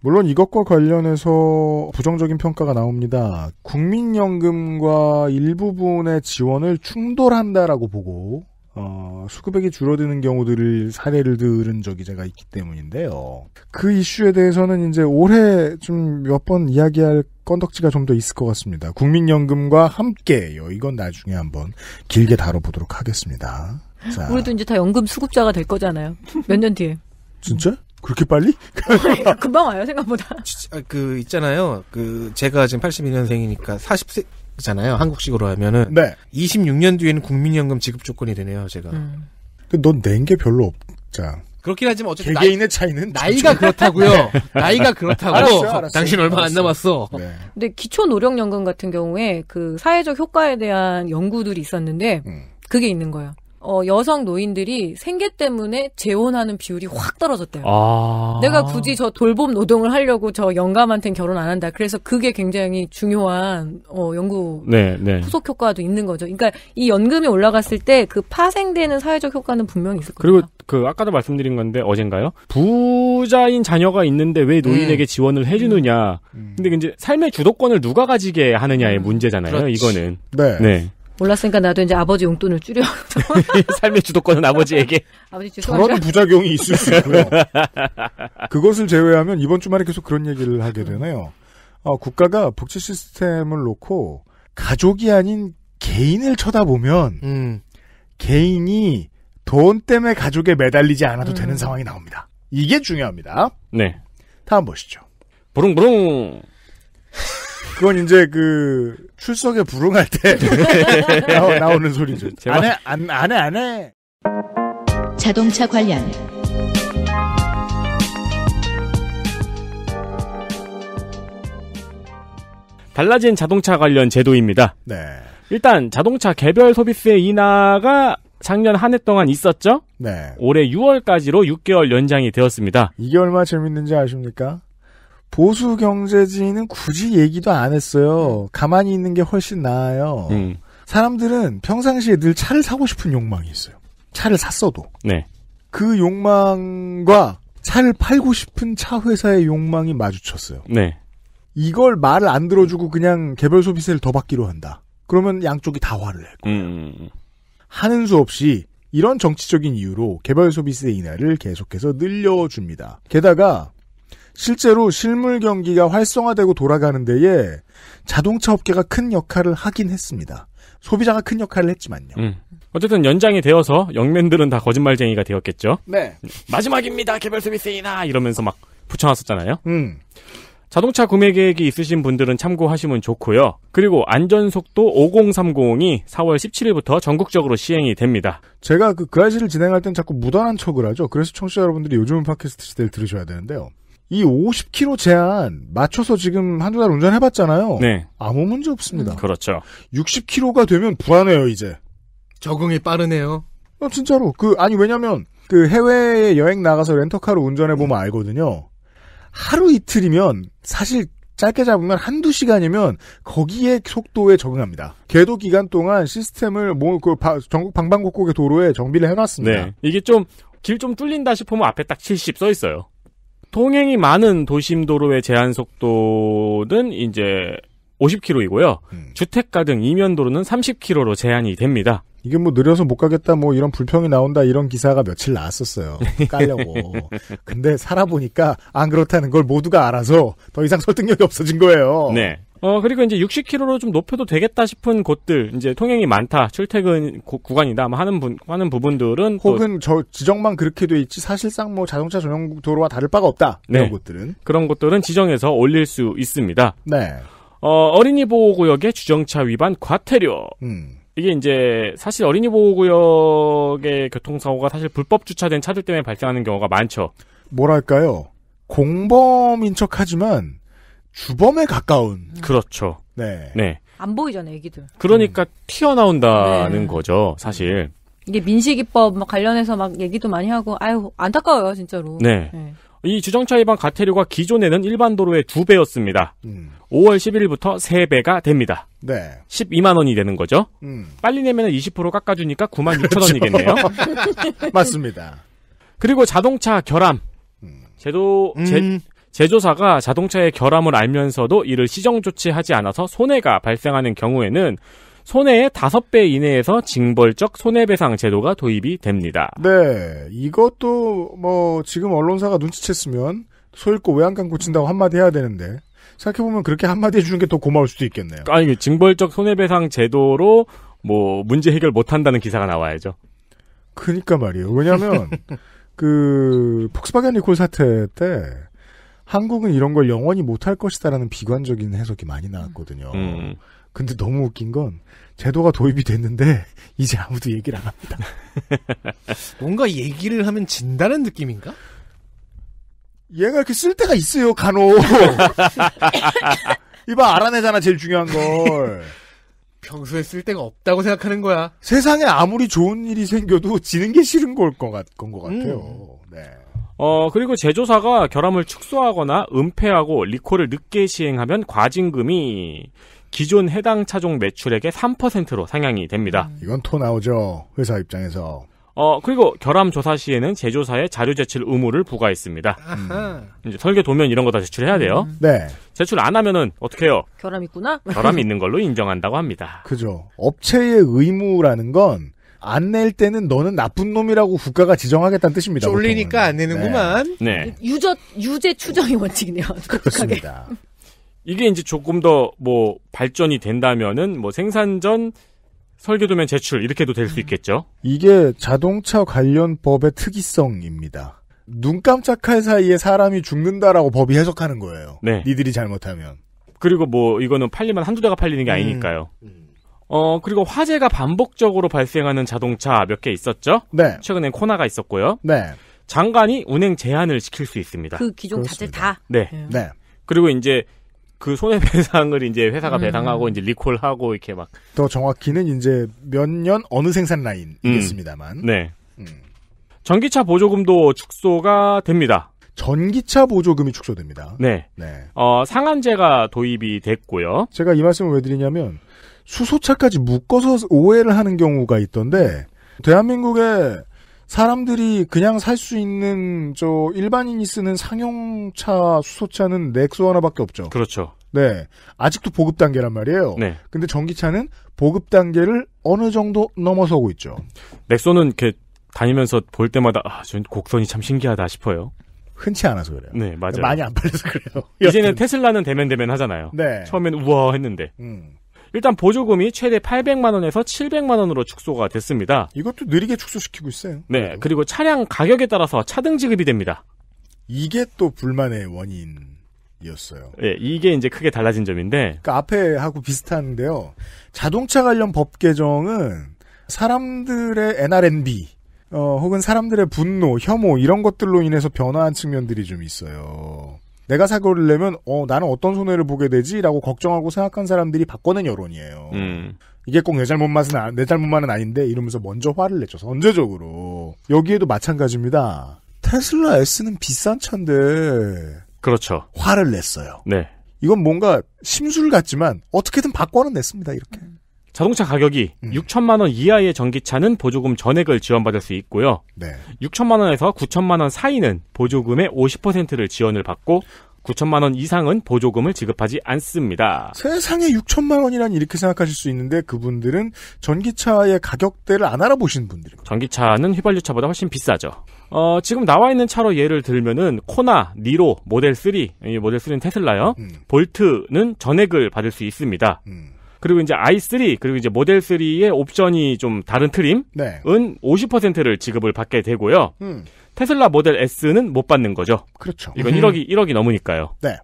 물론 이것과 관련해서 부정적인 평가가 나옵니다. 국민연금과 일부분의 지원을 충돌한다라고 보고 어, 수급액이 줄어드는 경우들을 사례를 들은 적이 제가 있기 때문인데요. 그 이슈에 대해서는 이제 올해 좀 몇 번 이야기할 건덕지가 좀 더 있을 것 같습니다. 국민연금과 함께요. 이건 나중에 한번 길게 다뤄보도록 하겠습니다. 자. 우리도 이제 다 연금 수급자가 될 거잖아요. 몇 년 뒤에. 진짜? 그렇게 빨리? 금방 와요 생각보다. 아, 그 있잖아요. 그 제가 지금 82년생이니까 40세 잖아요. 한국식으로 하면은 네. 26년 뒤에는 국민연금 지급 조건이 되네요. 제가. 음. 그 넌낸 게 별로 없자. 그렇긴 하지만 어쨌든 개개인의 나이, 차이는 나이가 그렇다고요. 네. 나이가 그렇다고. 알았어알았어 당신 얼마 알았어안 남았어. 네. 근데 기초 노령 연금 같은 경우에 그 사회적 효과에 대한 연구들이 있었는데 음. 그게 있는 거예요. 어, 여성 노인들이 생계 때문에 재혼하는 비율이 확 떨어졌대요. 아... 내가 굳이 저 돌봄 노동을 하려고 저 영감한테는 결혼 안 한다. 그래서 그게 굉장히 중요한 어, 연구 네, 네. 후속 효과도 있는 거죠. 그러니까 이 연금이 올라갔을 때 그 파생되는 사회적 효과는 분명히 있을 거예요. 그리고 그 아까도 말씀드린 건데 어젠가요? 부자인 자녀가 있는데 왜 노인에게 음. 지원을 해주느냐. 음. 음. 근데 이제 삶의 주도권을 누가 가지게 하느냐의 음. 문제잖아요. 그렇지. 이거는. 네. 네. 몰랐으니까 나도 이제 아버지 용돈을 줄여. 삶의 주도권은 아버지에게. 아버지 저런 부작용이 있을 수 있고요. 그것을 제외하면 이번 주말에 계속 그런 얘기를 하게 되네요. 어, 국가가 복지 시스템을 놓고 가족이 아닌 개인을 쳐다보면 음. 개인이 돈 때문에 가족에 매달리지 않아도 음. 되는 상황이 나옵니다. 이게 중요합니다. 네. 다음 보시죠. 부릉부릉. 그건 이제 그 출석에 불응할 때 나오, 는 소리죠. 안해 안, 안해 안해. 자동차 관련 달라진 자동차 관련 제도입니다. 네. 일단 자동차 개별 소비세 인하가 작년 한 해 동안 있었죠? 네. 올해 6월까지로 6개월 연장이 되었습니다. 이게 얼마나 재밌는지 아십니까? 보수 경제지는 굳이 얘기도 안 했어요. 가만히 있는 게 훨씬 나아요. 음. 사람들은 평상시에 늘 차를 사고 싶은 욕망이 있어요. 차를 샀어도. 네. 그 욕망과 차를 팔고 싶은 차 회사의 욕망이 마주쳤어요. 네. 이걸 말을 안 들어주고 그냥 개별 소비세를 더 받기로 한다. 그러면 양쪽이 다 화를 낼 거예요. 음. 음, 음. 하는 수 없이 이런 정치적인 이유로 개별 소비세 인하를 계속해서 늘려줍니다. 게다가 실제로 실물 경기가 활성화되고 돌아가는 데에 자동차 업계가 큰 역할을 하긴 했습니다. 소비자가 큰 역할을 했지만요. 음. 어쨌든 연장이 되어서 영맨들은 다 거짓말쟁이가 되었겠죠. 네. 마지막입니다. 개별 서비스이나 이러면서 막 붙여놨었잖아요. 음. 자동차 구매 계획이 있으신 분들은 참고하시면 좋고요. 그리고 안전속도 5030이 4월 17일부터 전국적으로 시행이 됩니다. 제가 그, 그 아이씨를 진행할 땐 자꾸 무단한 척을 하죠. 그래서 청취자 여러분들이 요즘은 팟캐스트 시대를 들으셔야 되는데요. 이 50km 제한 맞춰서 지금 한두 달 운전해봤잖아요. 네. 아무 문제 없습니다. 음, 그렇죠. 60km가 되면 불안해요, 이제. 적응이 빠르네요. 아, 진짜로. 그, 아니, 왜냐면, 그 해외에 여행 나가서 렌터카로 운전해보면 알거든요. 하루 이틀이면, 사실 짧게 잡으면 한두 시간이면 거기에 속도에 적응합니다. 계도 기간 동안 시스템을 뭐, 그, 전국 방방곡곡의 도로에 정비를 해놨습니다. 네. 이게 좀, 길 좀 뚫린다 싶으면 앞에 딱 70 써 있어요. 통행이 많은 도심도로의 제한 속도는 이제 50km이고요. 음. 주택가 등 이면도로는 30km로 제한이 됩니다. 이게 뭐 느려서 못 가겠다 뭐 이런 불평이 나온다 이런 기사가 며칠 나왔었어요. 깔려고. 근데 살아보니까 안 그렇다는 걸 모두가 알아서 더 이상 설득력이 없어진 거예요. 네. 어, 그리고 이제 60km로 좀 높여도 되겠다 싶은 곳들, 이제 통행이 많다, 출퇴근 고, 구간이다, 뭐 하는 분, 하는 부분들은. 혹은 저 지정만 그렇게 돼 있지, 사실상 뭐 자동차 전용 도로와 다를 바가 없다. 네. 이런 곳들은. 그런 곳들은 지정해서 올릴 수 있습니다. 네. 어, 어린이 보호구역의 주정차 위반 과태료. 음. 이게 이제 사실 어린이 보호구역의 교통사고가 사실 불법 주차된 차들 때문에 발생하는 경우가 많죠. 뭐랄까요. 공범인 척하지만 주범에 가까운. 음. 그렇죠. 네. 네. 안 보이잖아요, 애기들. 그러니까 음. 튀어나온다는 네. 거죠, 사실. 이게 민식이법 관련해서 막 얘기도 많이 하고, 아유, 안타까워요, 진짜로. 네. 네. 이 주정차 위반 과태료가 기존에는 일반 도로의 두배였습니다 음. 5월 11일부터 세배가 됩니다. 네. 12만원이 되는 거죠. 음. 빨리 내면 20% 깎아주니까 9만 6천원이겠네요. 맞습니다. 그리고 자동차 결함. 음. 제도, 제, 음. 제조사가 자동차의 결함을 알면서도 이를 시정 조치하지 않아서 손해가 발생하는 경우에는 손해의 5배 이내에서 징벌적 손해배상 제도가 도입이 됩니다. 네. 이것도 뭐 지금 언론사가 눈치챘으면 소잃고 외양간 고친다고 한마디 해야 되는데 생각해보면 그렇게 한마디 해주는 게 더 고마울 수도 있겠네요. 아니, 그 징벌적 손해배상 제도로 뭐 문제 해결 못한다는 기사가 나와야죠. 그니까 말이에요. 왜냐하그 폭스바겐 리콜 사태 때 한국은 이런 걸 영원히 못할 것이다라는 비관적인 해석이 많이 나왔거든요. 음. 근데 너무 웃긴 건 제도가 도입이 됐는데 이제 아무도 얘기를 안 합니다. 뭔가 얘기를 하면 진다는 느낌인가? 얘가 이렇게 쓸 때가 있어요, 간혹. 이봐, 알아내잖아, 제일 중요한 걸. 평소에 쓸 데가 없다고 생각하는 거야. 세상에 아무리 좋은 일이 생겨도 지는 게 싫은 걸 것 같, 건 것 같아요. 음. 네. 어, 그리고 제조사가 결함을 축소하거나 은폐하고 리콜을 늦게 시행하면 과징금이 기존 해당 차종 매출액의 3%로 상향이 됩니다. 음. 이건 토 나오죠. 회사 입장에서. 어, 그리고 결함 조사 시에는 제조사의 자료 제출 의무를 부과했습니다. 아 이제 설계 도면 이런 거 다 제출해야 돼요. 음. 네. 제출 안 하면은 어떻게 해요? 결함 있구나? 결함이 있는 걸로 인정한다고 합니다. 그죠. 업체의 의무라는 건 안낼 때는 너는 나쁜 놈이라고 국가가 지정하겠다는 뜻입니다. 쫄리니까 보통은. 안 내는구만. 네. 네. 네. 유저 유죄 추정의 원칙이네요. 그렇습니다. 이게 이제 조금 더 뭐 발전이 된다면은 뭐 생산 전 설계도면 제출 이렇게도 될수 음. 있겠죠. 이게 자동차 관련 법의 특이성입니다. 눈 깜짝할 사이에 사람이 죽는다라고 법이 해석하는 거예요. 네. 니들이 잘못하면. 그리고 뭐 이거는 팔리면 한두 대가 팔리는 게 음. 아니니까요. 음. 어, 그리고 화재가 반복적으로 발생하는 자동차 몇 개 있었죠? 네. 최근에 코나가 있었고요. 네. 장관이 운행 제한을 시킬 수 있습니다. 그 기존 자들 다. 네. 네. 네. 그리고 이제 그 손해배상을 이제 회사가 음. 배상하고 이제 리콜하고 이렇게 막. 더 정확히는 이제 몇 년 어느 생산 라인이겠습니다만. 음. 네. 음. 전기차 보조금도 축소가 됩니다. 전기차 보조금이 축소됩니다. 네. 네. 어, 상한제가 도입이 됐고요. 제가 이 말씀을 왜 드리냐면 수소차까지 묶어서 오해를 하는 경우가 있던데 대한민국에 사람들이 그냥 살 수 있는 저 일반인이 쓰는 상용차 수소차는 넥소 하나밖에 없죠. 그렇죠. 네. 아직도 보급 단계란 말이에요. 네. 근데 전기차는 보급 단계를 어느 정도 넘어서고 있죠. 넥소는 이렇게 다니면서 볼 때마다 아, 곡선이 참 신기하다 싶어요. 흔치 않아서 그래요. 네, 맞아요. 많이 안 팔려서 그래요. 이제는 테슬라는 대면대면 하잖아요. 네. 처음엔 우와 했는데. 음. 일단 보조금이 최대 800만 원에서 700만 원으로 축소가 됐습니다. 이것도 느리게 축소시키고 있어요. 네, 그래도. 그리고 차량 가격에 따라서 차등 지급이 됩니다. 이게 또 불만의 원인이었어요. 예, 네, 이게 이제 크게 달라진 점인데. 그 앞에 하고 비슷한데요. 자동차 관련 법 개정은 사람들의 NR&B 어, 혹은 사람들의 분노, 혐오 이런 것들로 인해서 변화한 측면들이 좀 있어요. 내가 사고를 내면 어 나는 어떤 손해를 보게 되지라고 걱정하고 생각한 사람들이 바꿔낸 여론이에요. 음. 이게 꼭내 잘못만은 아, 내 잘못만은 아닌데 이러면서 먼저 화를 냈죠. 선제적으로 여기에도 마찬가지입니다. 테슬라 S는 비싼 차인데 그렇죠. 화를 냈어요. 네. 이건 뭔가 심술 같지만 어떻게든 바꿔는 냈습니다. 이렇게. 음. 자동차 가격이 음. 6천만 원 이하의 전기차는 보조금 전액을 지원받을 수 있고요. 네. 6천만 원에서 9천만 원 사이는 보조금의 50%를 지원을 받고 9천만 원 이상은 보조금을 지급하지 않습니다. 세상에 6천만 원이란 이렇게 생각하실 수 있는데 그분들은 전기차의 가격대를 안 알아보신 분들입니다 전기차는 휘발유차보다 훨씬 비싸죠. 어, 지금 나와 있는 차로 예를 들면은 코나, 니로, 모델 3, 모델 3는 테슬라요. 음. 볼트는 전액을 받을 수 있습니다. 음. 그리고 이제 i3 그리고 이제 모델 3의 옵션이 좀 다른 트림은 네. 50%를 지급을 받게 되고요. 음. 테슬라 모델 S는 못 받는 거죠. 그렇죠. 이건 1억이 음. 1억이 넘으니까요. 네.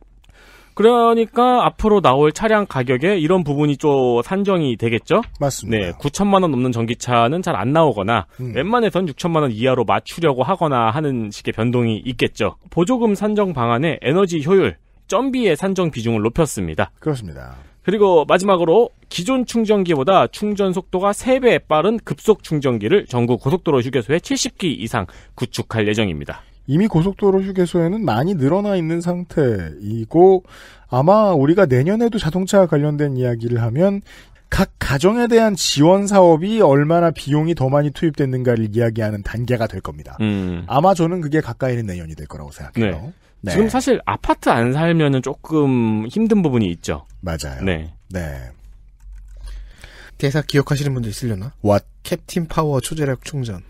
그러니까 앞으로 나올 차량 가격에 이런 부분이 좀 산정이 되겠죠? 맞습니다. 네, 9천만 원 넘는 전기차는 잘 안 나오거나 음. 웬만해선 6천만 원 이하로 맞추려고 하거나 하는 식의 변동이 있겠죠. 보조금 산정 방안에 에너지 효율, 점비의 산정 비중을 높였습니다. 그렇습니다. 그리고 마지막으로 기존 충전기보다 충전 속도가 3배 빠른 급속 충전기를 전국 고속도로 휴게소에 70기 이상 구축할 예정입니다. 이미 고속도로 휴게소에는 많이 늘어나 있는 상태이고 아마 우리가 내년에도 자동차 관련된 이야기를 하면 각 가정에 대한 지원 사업이 얼마나 비용이 더 많이 투입됐는가를 이야기하는 단계가 될 겁니다. 음. 아마 저는 그게 가까이는 내년이 될 거라고 생각해요. 네. 네. 지금 사실 아파트 안 살면은 조금 힘든 부분이 있죠. 맞아요. 네. 네. 대사 기억하시는 분들 있으려나? 왓? 캡틴 파워 초재력 충전.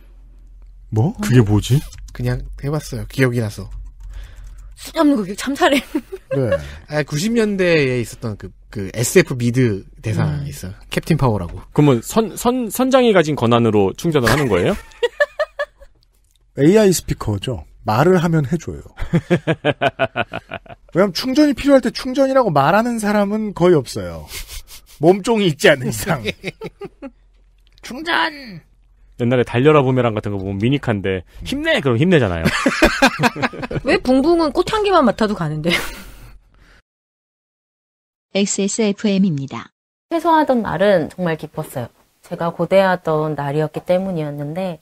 뭐? 그게 뭐지? 그냥 해봤어요. 기억이 나서. 수렴구 극 참사래. 네. 90년대에 아, 있었던 그, 그 SF 미드 대사 음. 있어. 캡틴 파워라고. 그러면 선, 선, 선장이 가진 권한으로 충전을 하는 거예요? AI 스피커죠. 말을 하면 해줘요. 왜냐면 충전이 필요할 때 충전이라고 말하는 사람은 거의 없어요. 몸종이 있지 않은 이상. 충전! 옛날에 달려라 보메랑 같은 거 보면 미니칸데 힘내! 그럼 힘내잖아요. 왜 붕붕은 꽃향기만 맡아도 가는데요? XSFM입니다. 최소하던 날은 정말 기뻤어요. 제가 고대하던 날이었기 때문이었는데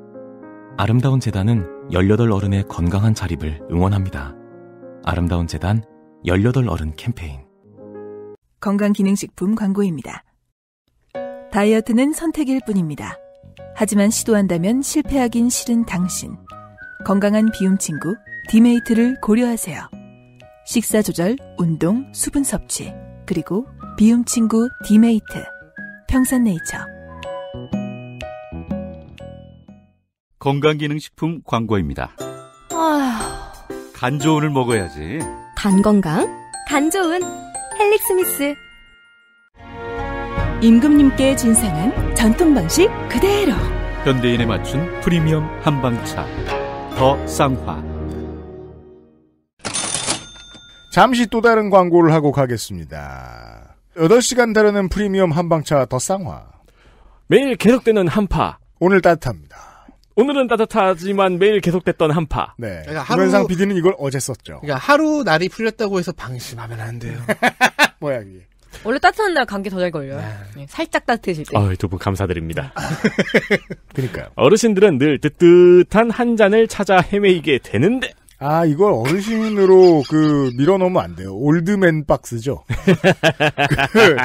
아름다운 재단은 18 어른의 건강한 자립을 응원합니다. 아름다운 재단 18 어른 캠페인. 건강기능식품 광고입니다. 다이어트는 선택일 뿐입니다. 하지만 시도한다면 실패하긴 싫은 당신. 건강한 비움 친구 디메이트를 고려하세요. 식사 조절, 운동, 수분 섭취, 그리고 비움 친구 디메이트. 평산네이처. 건강기능식품 광고입니다. 아휴... 간 좋은을 먹어야지. 간 건강, 간 좋은 헬릭스미스. 임금님께 진상한 전통 방식 그대로. 현대인에 맞춘 프리미엄 한방차 더 쌍화. 잠시 또 다른 광고를 하고 가겠습니다. 8시간 다루는 프리미엄 한방차 더 쌍화. 매일 계속되는 한파. 오늘 따뜻합니다. 오늘은 따뜻하지만 매일 계속됐던 한파. 네. 그러니까 하루, 김현상 PD는 이걸 어제 썼죠. 그러니까 하루 날이 풀렸다고 해서 방심하면 안 돼요. 뭐야 이게. 원래 따뜻한 날 감기 더 잘 걸려요. 네. 네. 살짝 따뜻해질 때. 어, 두분 감사드립니다. 아. 그러니까요. 어르신들은 늘 뜨뜻한 한 잔을 찾아 헤매이게 되는데. 아, 이걸 어르신으로 그밀어놓으면안 돼요. 올드맨 박스죠. 그,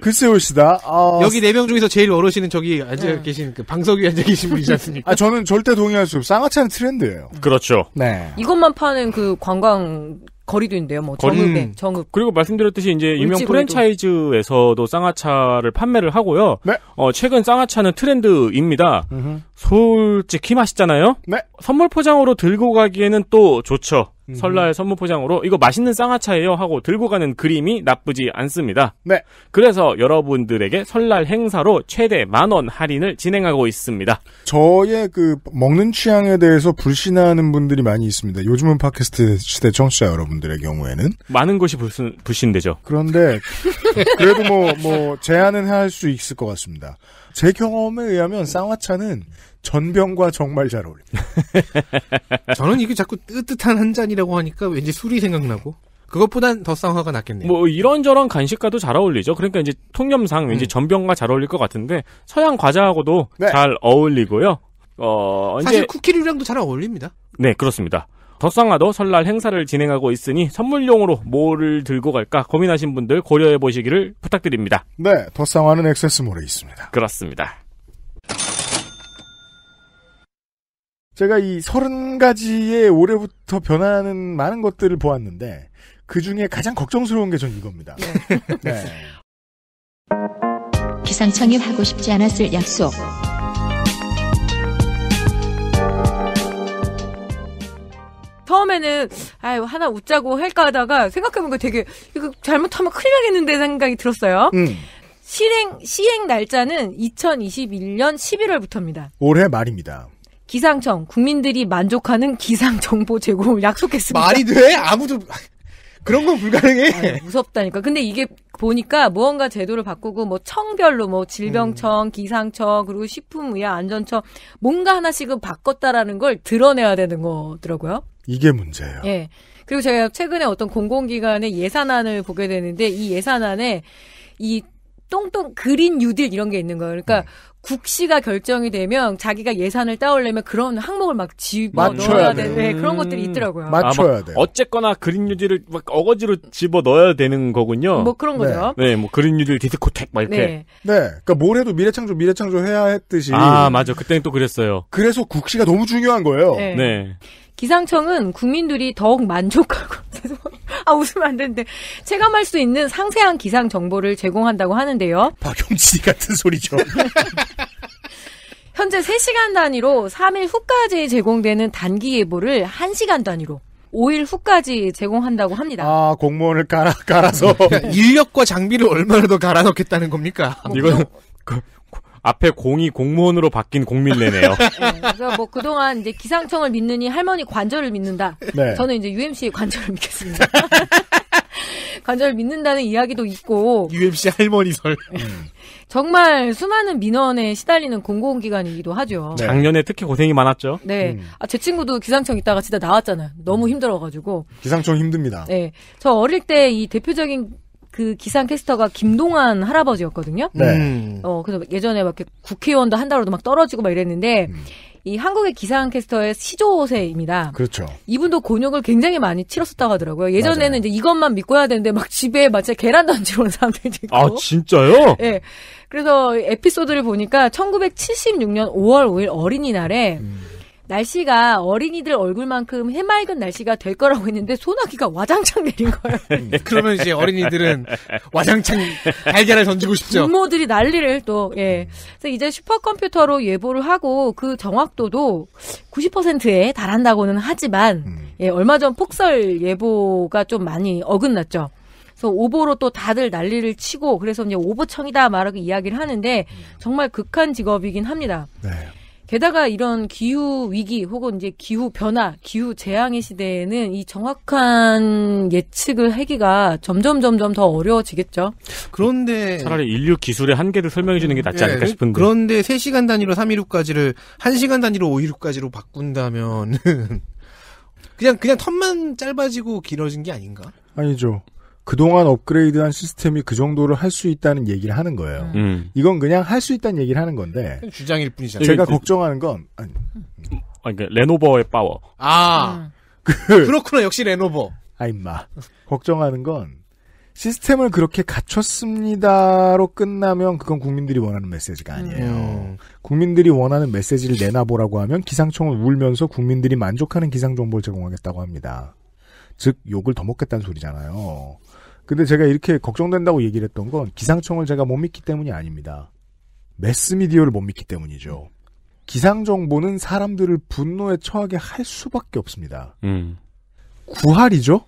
글쎄요, 시다. 아... 여기 네 명 중에서 제일 어르신은 저기 네. 앉아 네. 계신 그 방석 위에 앉아 계신 분이지 않습니까? 아, 저는 절대 동의할 수 없어요. 쌍화차는 트렌드예요. 음. 그렇죠. 네. 이것만 파는 그 관광 거리도인데요, 뭐 거리... 정읍에 정읍. 그리고 말씀드렸듯이 이제 유명 프랜차이즈에서도 쌍화차를 판매를 하고요. 네. 어, 최근 쌍화차는 트렌드입니다. 으흠. 솔직히 맛있잖아요. 네. 선물 포장으로 들고 가기에는 또 좋죠. 음. 설날 선물 포장으로 이거 맛있는 쌍화차예요 하고 들고 가는 그림이 나쁘지 않습니다. 네. 그래서 여러분들에게 설날 행사로 최대 만원 할인을 진행하고 있습니다. 저의 그 먹는 취향에 대해서 불신하는 분들이 많이 있습니다. 요즘은 팟캐스트 시대 청취자 여러분들의 경우에는 많은 것이 불신, 불신되죠. 그런데 그래도 뭐뭐 뭐 제한은 할 수 있을 것 같습니다. 제 경험에 의하면 쌍화차는 전병과 정말 잘 어울립니다. 저는 이게 자꾸 뜨뜻한 한 잔이라고 하니까 왠지 술이 생각나고 그것보단 더 쌍화가 낫겠네요. 뭐 이런저런 간식과도 잘 어울리죠. 그러니까 이제 통념상 왠지 음. 전병과 잘 어울릴 것 같은데 서양 과자하고도 네. 잘 어울리고요. 어 사실 쿠키류랑도 잘 어울립니다. 네 그렇습니다. 더쌍화도 설날 행사를 진행하고 있으니 선물용으로 뭐를 들고 갈까 고민하신 분들 고려해 보시기를 부탁드립니다. 네, 더쌍화는 액세스몰에 있습니다. 그렇습니다. 제가 이 서른 가지의 올해부터 변하는 많은 것들을 보았는데 그 중에 가장 걱정스러운 게전 이겁니다. 네. 네. 기상청이 하고 싶지 않았을 약속. 처음에는 아유 하나 웃자고 할까 하다가 생각해보니까 되게 이거 잘못하면 큰일 나겠는데 생각이 들었어요. 음. 실행 시행 날짜는 2021년 11월부터입니다. 올해 말입니다. 기상청 국민들이 만족하는 기상 정보 제공을 약속했습니다. 말이 돼? 아무도 그런 건 불가능해. 아유, 네, 무섭다니까. 근데 이게 보니까 무언가 제도를 바꾸고 뭐 청별로 뭐 질병청, 음. 기상청 그리고 식품의약 안전청 뭔가 하나씩은 바꿨다라는 걸 드러내야 되는 거더라고요. 이게 문제예요. 예. 그리고 제가 최근에 어떤 공공기관의 예산안을 보게 되는데 이 예산안에 이 똥똥 그린 뉴딜 이런 게 있는 거예요. 그러니까 네. 국시가 결정이 되면 자기가 예산을 따오려면 그런 항목을 막 집어 뭐 넣어야 되는 네, 그런 것들이 음. 있더라고요. 맞춰야 아, 돼. 어쨌거나 그린 뉴딜을 막 어거지로 집어 넣어야 되는 거군요. 뭐 그런 네. 거죠. 네, 뭐 그린 뉴딜 디스코텍 막 이렇게. 네. 네. 그러니까 뭘 해도 미래창조 미래창조 해야 했듯이. 아 맞아. 그때는 또 그랬어요. 그래서 국시가 너무 중요한 거예요. 네. 네. 기상청은 국민들이 더욱 만족하고 아 웃으면 안 되는데 체감할 수 있는 상세한 기상 정보를 제공한다고 하는데요. 박용진 같은 소리죠. 현재 3시간 단위로 3일 후까지 제공되는 단기 예보를 1시간 단위로 5일 후까지 제공한다고 합니다. 아, 공무원을 깔아, 깔아서. 인력과 장비를 얼마나 더 갈아 넣겠다는 겁니까? 뭐, 이건, 뭐. 그 앞에 공이 공무원으로 바뀐 공민래네요. 네, 그래서 뭐 그동안 이제 기상청을 믿느니 할머니 관절을 믿는다. 네. 저는 이제 UMC의 관절을 믿겠습니다. 관절을 믿는다는 이야기도 있고. UMC 할머니설. 음. 정말 수많은 민원에 시달리는 공공기관이기도 하죠. 네. 작년에 특히 고생이 많았죠. 네. 음. 아, 제 친구도 기상청 있다가 진짜 나왔잖아요. 너무 음. 힘들어가지고. 기상청 힘듭니다. 네. 저 어릴 때 이 대표적인 그 기상캐스터가 김동완 할아버지였거든요. 네. 음. 어, 그래서 예전에 막 이렇게 국회의원도 한달로도막 떨어지고 막 이랬는데, 음. 이 한국의 기상캐스터의 시조세입니다. 그렇죠. 이분도 곤욕을 굉장히 많이 치렀었다고 하더라고요. 예전에는 맞아요. 이제 이것만 믿고 해야 되는데 막 집에 마치 계란 던지러 온 사람들이 있고. 아, 진짜요? 예. 네. 그래서 에피소드를 보니까 1976년 5월 5일 어린이날에 음. 날씨가 어린이들 얼굴만큼 해맑은 날씨가 될 거라고 했는데 소나기가 와장창 내린 거예요. 네, 그러면 이제 어린이들은 와장창 달걀을 던지고 싶죠. 부모들이 난리를 또 예. 그래서 이제 슈퍼컴퓨터로 예보를 하고 그 정확도도 90%에 달한다고는 하지만 음. 예, 얼마 전 폭설 예보가 좀 많이 어긋났죠. 그래서 오보로 또 다들 난리를 치고 그래서 이제 오보청이다 말하고 이야기를 하는데 음. 정말 극한 직업이긴 합니다. 네. 게다가 이런 기후 위기 혹은 이제 기후 변화, 기후 재앙의 시대에는 이 정확한 예측을 하기가 점점 점점 더 어려워지겠죠. 그런데 차라리 인류 기술의 한계를 설명해 주는 게 낫지 않을까 네, 싶은데. 그런데 3시간 단위로 326까지를 1시간 단위로 526까지로 바꾼다면 그냥 그냥 텀만 짧아지고 길어진 게 아닌가? 아니죠. 그동안 업그레이드한 시스템이 그 정도를 할 수 있다는 얘기를 하는 거예요. 음. 음. 이건 그냥 할 수 있다는 얘기를 하는 건데. 주장일 뿐이잖아요. 제가 걱정하는 건, 아니. 아니 그러니까 레노버의 파워. 아. 음. 그, 그렇구나. 역시 레노버. 아, 임마. 걱정하는 건, 시스템을 그렇게 갖췄습니다로 끝나면 그건 국민들이 원하는 메시지가 아니에요. 음. 국민들이 원하는 메시지를 내놔보라고 하면 기상청을 울면서 국민들이 만족하는 기상 정보를 제공하겠다고 합니다. 즉 욕을 더 먹겠다는 소리잖아요. 근데 제가 이렇게 걱정된다고 얘기를 했던 건 기상청을 제가 못 믿기 때문이 아닙니다. 매스미디어를 못 믿기 때문이죠. 기상정보는 사람들을 분노에 처하게 할 수밖에 없습니다. 음. 구할이죠?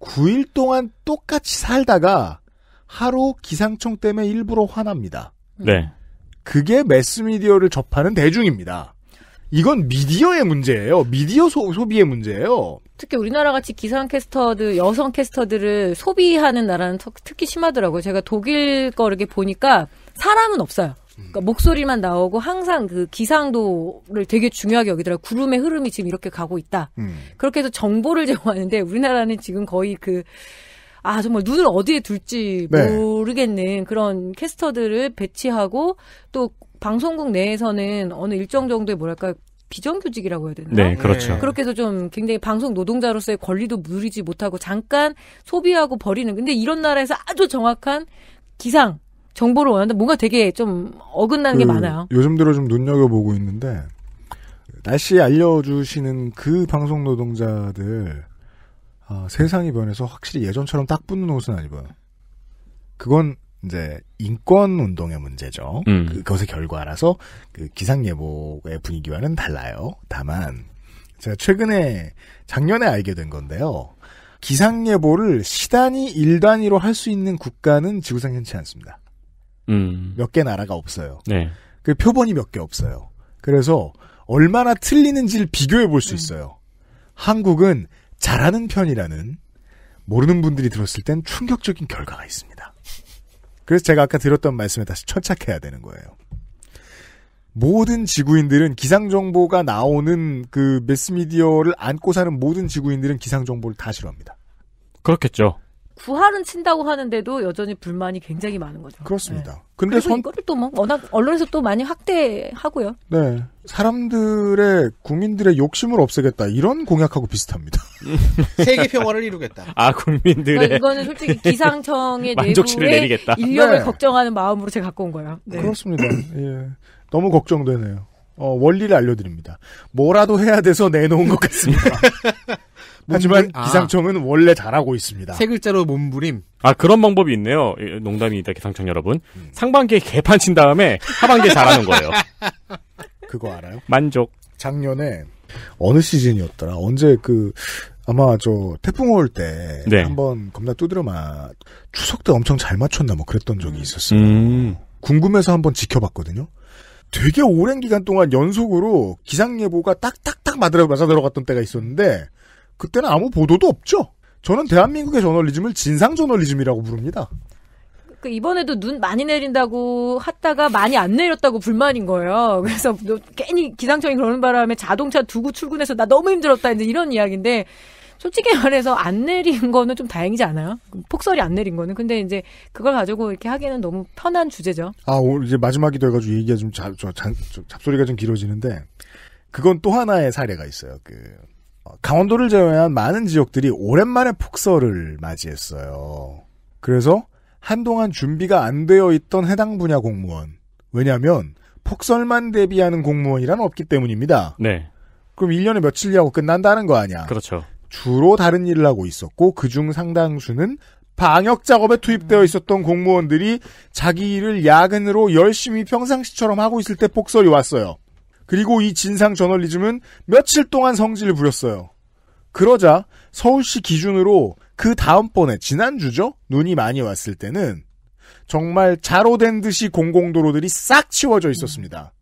9일 동안 똑같이 살다가 하루 기상청 때문에 일부러 화납니다. 네. 그게 매스미디어를 접하는 대중입니다. 이건 미디어의 문제예요. 미디어 소, 비의 문제예요. 특히 우리나라 같이 기상 캐스터들, 여성 캐스터들을 소비하는 나라는 특히 심하더라고요. 제가 독일 거 이렇게 보니까 사람은 없어요. 그러니까 목소리만 나오고 항상 그 기상도를 되게 중요하게 여기더라고요. 구름의 흐름이 지금 이렇게 가고 있다. 음. 그렇게 해서 정보를 제공하는데 우리나라는 지금 거의 그, 아, 정말 눈을 어디에 둘지 네. 모르겠는 그런 캐스터들을 배치하고 또 방송국 내에서는 어느 일정 정도의 뭐랄까 비정규직이라고 해야 되나요? 네, 그렇죠. 네. 그렇게 해서 좀 굉장히 방송 노동자로서의 권리도 누리지 못하고 잠깐 소비하고 버리는. 근데 이런 나라에서 아주 정확한 기상 정보를 원한다. 뭔가 되게 좀 어긋나는 그, 게 많아요. 요즘 들어 좀 눈여겨 보고 있는데 날씨 알려주시는 그 방송 노동자들 어, 세상이 변해서 확실히 예전처럼 딱 붙는 옷은 아니어요 그건 이제 인권 운동의 문제죠. 음. 그, 그것의 결과라서 그 기상 예보의 분위기와는 달라요. 다만 제가 최근에 작년에 알게 된 건데요. 기상 예보를 시단위 일단위로 할 수 있는 국가는 지구상 현치 않습니다. 음. 몇개 나라가 없어요. 네. 그 표본이 몇 개 없어요. 그래서 얼마나 틀리는지를 비교해 볼수 음. 있어요. 음. 한국은 잘하는 편이라는 모르는 분들이 들었을 땐 충격적인 결과가 있습니다. 그래서 제가 아까 드렸던 말씀에 다시 천착해야 되는 거예요. 모든 지구인들은 기상정보가 나오는 그 매스미디어를 안고 사는 모든 지구인들은 기상정보를 다 싫어합니다. 그렇겠죠. 부활은 친다고 하는데도 여전히 불만이 굉장히 많은 거죠. 그렇습니다. 네. 근데 선... 이거를 또뭐 워낙 언론에서 또 많이 확대하고요. 네, 사람들의 국민들의 욕심을 없애겠다 이런 공약하고 비슷합니다. 세계 평화를 이루겠다. 아 국민들의 그러니까 이거는 솔직히 기상청의 만족치를 내리겠다. 인력을 네. 걱정하는 마음으로 제가 갖고 온 거예요. 네. 그렇습니다. 예. 너무 걱정되네요. 어, 원리를 알려드립니다. 뭐라도 해야 돼서 내놓은 것 같습니다. 하지만 아. 기상청은 아. 원래 잘하고 있습니다. 세 글자로 몸부림. 아 그런 방법이 있네요. 농담이니다 기상청 여러분. 음. 상반기에 개판 친 다음에 하반기에 잘하는 거예요. 그거 알아요? 만족. 작년에 어느 시즌이었더라. 언제 그 아마 저 태풍 올때 네. 한번 겁나 두드려 맞 추석 때 엄청 잘 맞췄나 뭐 그랬던 적이 음. 있었어요. 음. 궁금해서 한번 지켜봤거든요. 되게 오랜 기간 동안 연속으로 기상 예보가 딱딱딱 맞아 들어갔던 때가 있었는데 그때는 아무 보도도 없죠. 저는 대한민국의 저널리즘을 진상 저널리즘이라고 부릅니다. 그 이번에도 눈 많이 내린다고 했다가 많이 안 내렸다고 불만인 거예요. 그래서 괜히 기상청이 그러는 바람에 자동차 두고 출근해서 나 너무 힘들었다 이제 이런 이야기인데 솔직히 말해서 안 내린 거는 좀 다행이지 않아요? 폭설이 안 내린 거는. 근데 이제 그걸 가지고 이렇게 하기에는 너무 편한 주제죠. 아, 오늘 이제 마지막이 돼가지고 얘기가 좀 잡, 잡, 잡소리가 좀 길어지는데 그건 또 하나의 사례가 있어요. 그 강원도를 제외한 많은 지역들이 오랜만에 폭설을 맞이했어요. 그래서 한동안 준비가 안 되어 있던 해당 분야 공무원. 왜냐하면 폭설만 대비하는 공무원이란 없기 때문입니다. 네. 그럼 1년에 며칠 일하고 끝난다는 거 아니야. 그렇죠. 주로 다른 일을 하고 있었고 그 중 상당수는 방역 작업에 투입되어 있었던 공무원들이 자기 일을 야근으로 열심히 평상시처럼 하고 있을 때 폭설이 왔어요. 그리고 이 진상 저널리즘은 며칠 동안 성질을 부렸어요. 그러자 서울시 기준으로 그 다음번에 지난주죠? 눈이 많이 왔을 때는 정말 자로 된 듯이 공공도로들이 싹 치워져 있었습니다.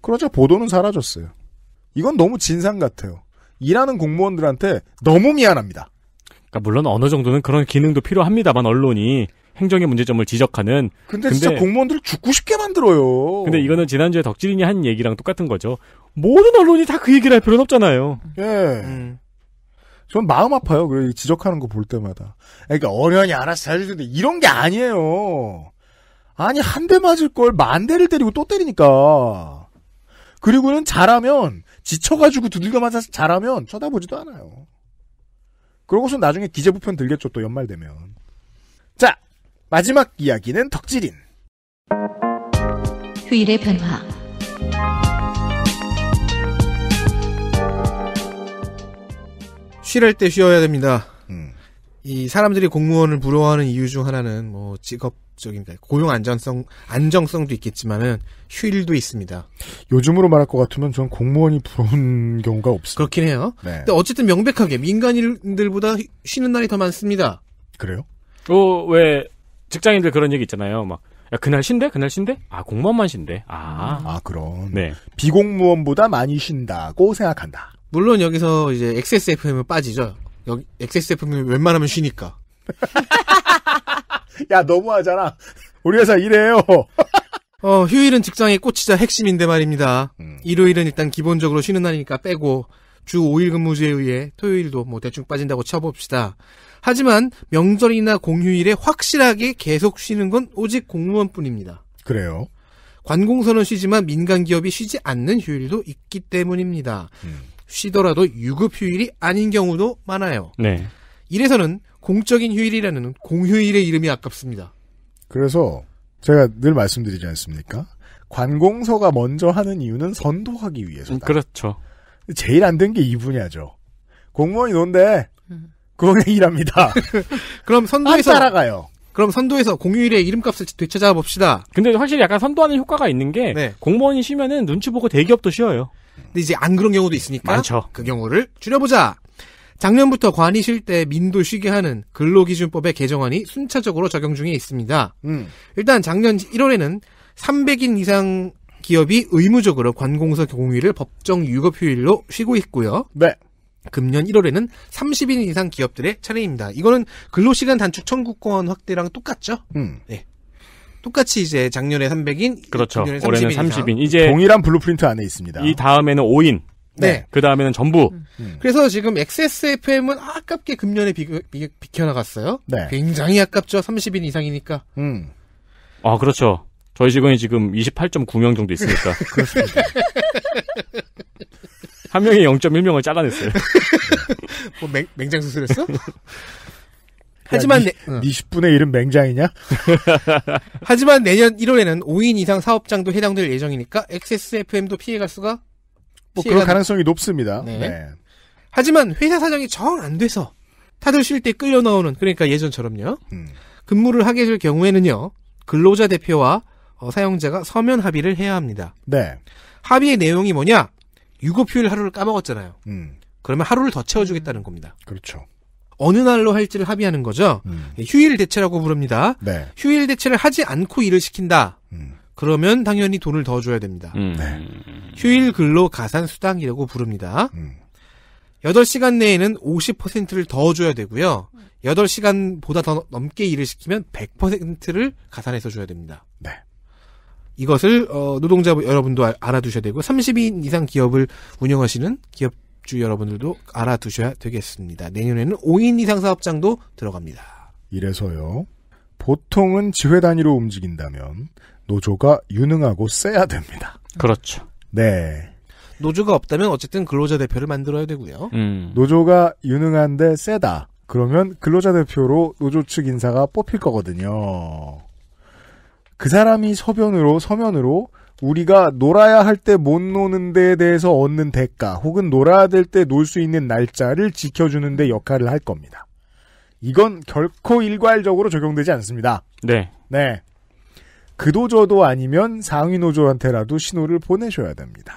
그러자 보도는 사라졌어요. 이건 너무 진상 같아요. 일하는 공무원들한테 너무 미안합니다. 그러니까 물론 어느 정도는 그런 기능도 필요합니다만 언론이 행정의 문제점을 지적하는. 근데, 근데 진짜 공무원들을 죽고 싶게 만들어요. 근데 이거는 지난주에 덕질인이 한 얘기랑 똑같은 거죠. 모든 언론이 다 그 얘기를 할 필요는 없잖아요. 예. 음. 전 마음 아파요. 그 지적하는 거 볼 때마다. 그러니까 어련히 알아서 잘해주는데 이런 게 아니에요. 아니 한 대 맞을 걸 만 대를 때리고 또 때리니까. 그리고는 잘하면 지쳐가지고 두들겨 맞아서 잘하면 쳐다보지도 않아요. 그러고선 나중에 기재부편 들겠죠 또 연말 되면. 자 마지막 이야기는 덕질인. 휴일의 변화. 쉬랄 때 쉬어야 됩니다. 음. 이 사람들이 공무원을 부러워하는 이유 중 하나는 뭐 직업적인 그러니까 고용 안전성 안정성도 있겠지만은 휴일도 있습니다. 요즘으로 말할 것 같으면 전 공무원이 부러운 경우가 없어니 그렇긴 해요. 네. 근데 어쨌든 명백하게 민간인들보다 쉬는 날이 더 많습니다. 그래요? 어, 왜 직장인들 그런 얘기 있잖아요. 막 야, 그날 쉰대? 그날 쉰대? 아, 공무원만 쉰대. 아. 아, 그런. 네. 비공무원보다 많이 쉰다고 생각한다. 물론 여기서 이제 XSFM은 빠지죠. 여기 XSFM은 웬만하면 쉬니까. 야, 너무하잖아. 우리 회사 이래요. 어, 휴일은 직장의 꽃이자 핵심인데 말입니다. 음. 일요일은 일단 기본적으로 쉬는 날이니까 빼고 주 5일 근무제에 의해 토요일도 뭐 대충 빠진다고 쳐봅시다. 하지만 명절이나 공휴일에 확실하게 계속 쉬는 건 오직 공무원뿐입니다. 그래요. 관공서는 쉬지만 민간 기업이 쉬지 않는 휴일도 있기 때문입니다. 음. 쉬더라도 유급 휴일이 아닌 경우도 많아요. 네. 이래서는 공적인 휴일이라는 공휴일의 이름이 아깝습니다. 그래서 제가 늘 말씀드리지 않습니까? 관공서가 먼저 하는 이유는 선도하기 위해서다. 그렇죠. 제일 안 된 게 이 분야죠. 공무원이 논데 그거는 일합니다. 그럼 선도에서 따라가요. 그럼 선도에서 공휴일의 이름값을 되찾아 봅시다. 근데 확실히 약간 선도하는 효과가 있는 게 네. 공무원이 쉬면은 눈치 보고 대기업도 쉬어요. 근데 이제 안 그런 경우도 있으니까 많죠. 그 경우를 줄여보자. 작년부터 관이 쉴 때 민도 쉬게 하는 근로기준법의 개정안이 순차적으로 적용 중에 있습니다. 음. 일단 작년 1월에는 300인 이상 기업이 의무적으로 관공서 공휴일을 법정 유급 휴일로 쉬고 있고요. 네. 금년 1월에는 30인 이상 기업들의 차례입니다. 이거는 근로시간 단축 청구권 확대랑 똑같죠? 음. 네. 똑같이 이제 작년에 300인, 그렇죠. 올해는 30인, 3 0 이제 동일한 블루프린트 안에 있습니다. 이 다음에는 5인. 네. 네. 그 다음에는 전부. 음. 그래서 지금 XSFM은 아깝게 금년에 비, 비, 켜나갔어요 네. 굉장히 아깝죠. 30인 이상이니까. 음. 아, 그렇죠. 저희 직원이 지금 28.9명 정도 있으니까. 그렇습니다. 한 명이 0.1명을 잘라냈어요. 뭐 맹, 맹장 수술했어? 하지만 야, 네, 내, 어. 응. 20분의 1은 맹장이냐? 하지만 내년 1월에는 5인 이상 사업장도 해당될 예정이니까 XSFM도 피해갈 수가 뭐 피해가 그런 가능성이 높습니다. 네. 네. 하지만 회사 사정이 정 안 돼서 타들쉴 때 끌려 나오는 그러니까 예전처럼요. 음. 근무를 하게 될 경우에는요. 근로자 대표와 어, 사용자가 서면 합의를 해야 합니다. 네. 합의의 내용이 뭐냐? 유급휴일 하루를 까먹었잖아요. 음. 그러면 하루를 더 채워주겠다는 겁니다. 그렇죠. 어느 날로 할지를 합의하는 거죠. 음. 예, 휴일 대체라고 부릅니다. 네. 휴일 대체를 하지 않고 일을 시킨다. 음. 그러면 당연히 돈을 더 줘야 됩니다. 음. 네. 휴일 근로 가산 수당이라고 부릅니다. 8시간 음. 내에는 50%를 더 줘야 되고요. 8시간보다 더 넘게 일을 시키면 100%를 가산해서 줘야 됩니다. 네. 이것을 어, 노동자 여러분도 알아두셔야 되고 30인 이상 기업을 운영하시는 기업주 여러분들도 알아두셔야 되겠습니다. 내년에는 5인 이상 사업장도 들어갑니다. 이래서요. 보통은 지회 단위로 움직인다면 노조가 유능하고 세야 됩니다. 그렇죠. 네. 노조가 없다면 어쨌든 근로자 대표를 만들어야 되고요. 음. 노조가 유능한데 세다. 그러면 근로자 대표로 노조 측 인사가 뽑힐 거거든요. 그 사람이 서변으로 서면으로 우리가 놀아야 할 때 못 노는 데에 대해서 얻는 대가 혹은 놀아야 될 때 놀 수 있는 날짜를 지켜주는 데 역할을 할 겁니다. 이건 결코 일괄적으로 적용되지 않습니다. 네. 네. 그도저도 아니면 상위노조한테라도 신호를 보내셔야 됩니다.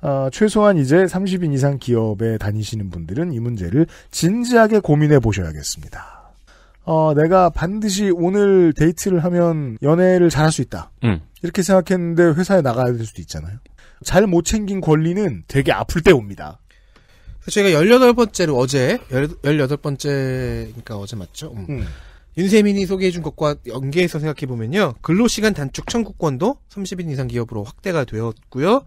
아, 최소한 이제 30인 이상 기업에 다니시는 분들은 이 문제를 진지하게 고민해 보셔야겠습니다. 어, 내가 반드시 오늘 데이트를 하면 연애를 잘할 수 있다. 음. 이렇게 생각했는데 회사에 나가야 될 수도 있잖아요. 잘 못 챙긴 권리는 되게 아플 때 옵니다. 제가 18번째로 어제, 18번째, 그니까 어제 맞죠? 음. 음. 윤세민이 소개해준 것과 연계해서 생각해보면요. 근로시간 단축 청구권도 30인 이상 기업으로 확대가 되었고요.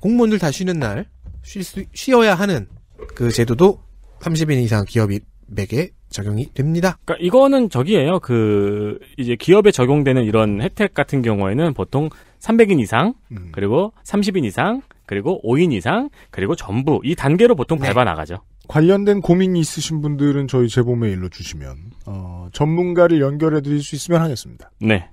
공무원들 다 쉬는 날, 쉴 쉬어야 하는 그 제도도 30인 이상 기업에게 적용이 됩니다. 그러니까 이거는 저기예요. 그 이제 기업에 적용되는 이런 혜택 같은 경우에는 보통 300인 이상, 음. 그리고 30인 이상, 그리고 5인 이상, 그리고 전부 이 단계로 보통 네. 밟아 나가죠. 관련된 고민이 있으신 분들은 저희 제보 메일로 주시면 어, 전문가를 연결해 드릴 수 있으면 하겠습니다. 네.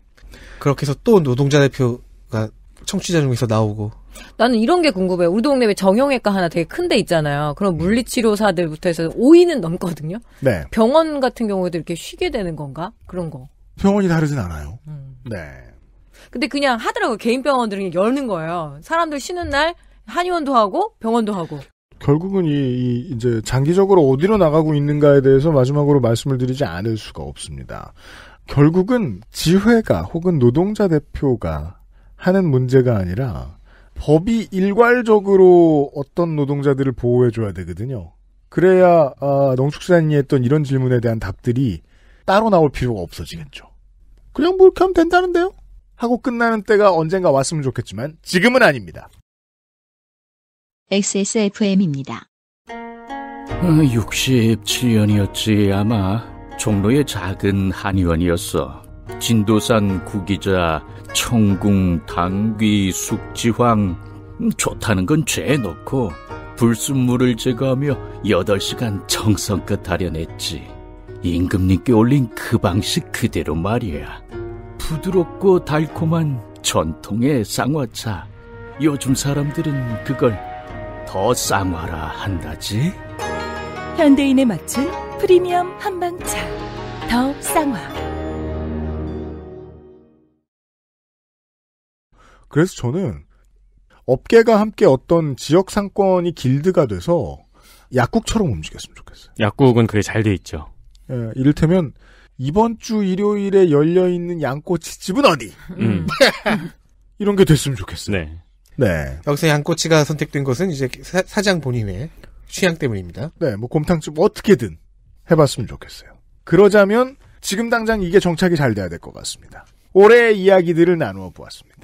그렇게 해서 또 노동자 대표가 청취자 중에서 나오고. 나는 이런 게 궁금해. 우리 동네 왜 정형외과 하나 되게 큰데 있잖아요. 그런 물리치료사들부터 해서 5위는 넘거든요. 네. 병원 같은 경우에도 이렇게 쉬게 되는 건가? 그런 거. 병원이 다르진 않아요. 음. 네. 근데 그냥 하더라고 개인 병원들은 열는 거예요. 사람들 쉬는 날 한의원도 하고 병원도 하고. 결국은 이, 이 이제 장기적으로 어디로 나가고 있는가에 대해서 마지막으로 말씀을 드리지 않을 수가 없습니다. 결국은 지회가 혹은 노동자 대표가 하는 문제가 아니라 법이 일괄적으로 어떤 노동자들을 보호해줘야 되거든요. 그래야 아, 농축산인이 했던 이런 질문에 대한 답들이 따로 나올 필요가 없어지겠죠. 그냥 뭐 이렇게 하면 된다는데요? 하고 끝나는 때가 언젠가 왔으면 좋겠지만 지금은 아닙니다. XSFM입니다. 67년이었지 어, 아마 종로의 작은 한의원이었어. 진도산 구기자 청궁 당귀 숙지황 음, 좋다는 건 죄에 넣고 불순물을 제거하며 여덟 시간 정성껏 다려냈지. 임금님께 올린 그 방식 그대로 말이야. 부드럽고 달콤한 전통의 쌍화차. 요즘 사람들은 그걸 더 쌍화라 한다지. 현대인에 맞춘 프리미엄 한방차. 더 쌍화. 그래서 저는 업계가 함께 어떤 지역 상권이 길드가 돼서 약국처럼 움직였으면 좋겠어요. 약국은 그게 잘 돼 있죠. 예, 이를테면 이번 주 일요일에 열려 있는 양꼬치집은 어디? 음. 음. 이런 게 됐으면 좋겠어요. 네. 네. 여기서 양꼬치가 선택된 것은 이제 사, 장 본인의 취향 때문입니다. 네, 뭐 곰탕집 어떻게든 해봤으면 좋겠어요. 그러자면 지금 당장 이게 정착이 잘 돼야 될 것 같습니다. 올해의 이야기들을 나누어 보았습니다.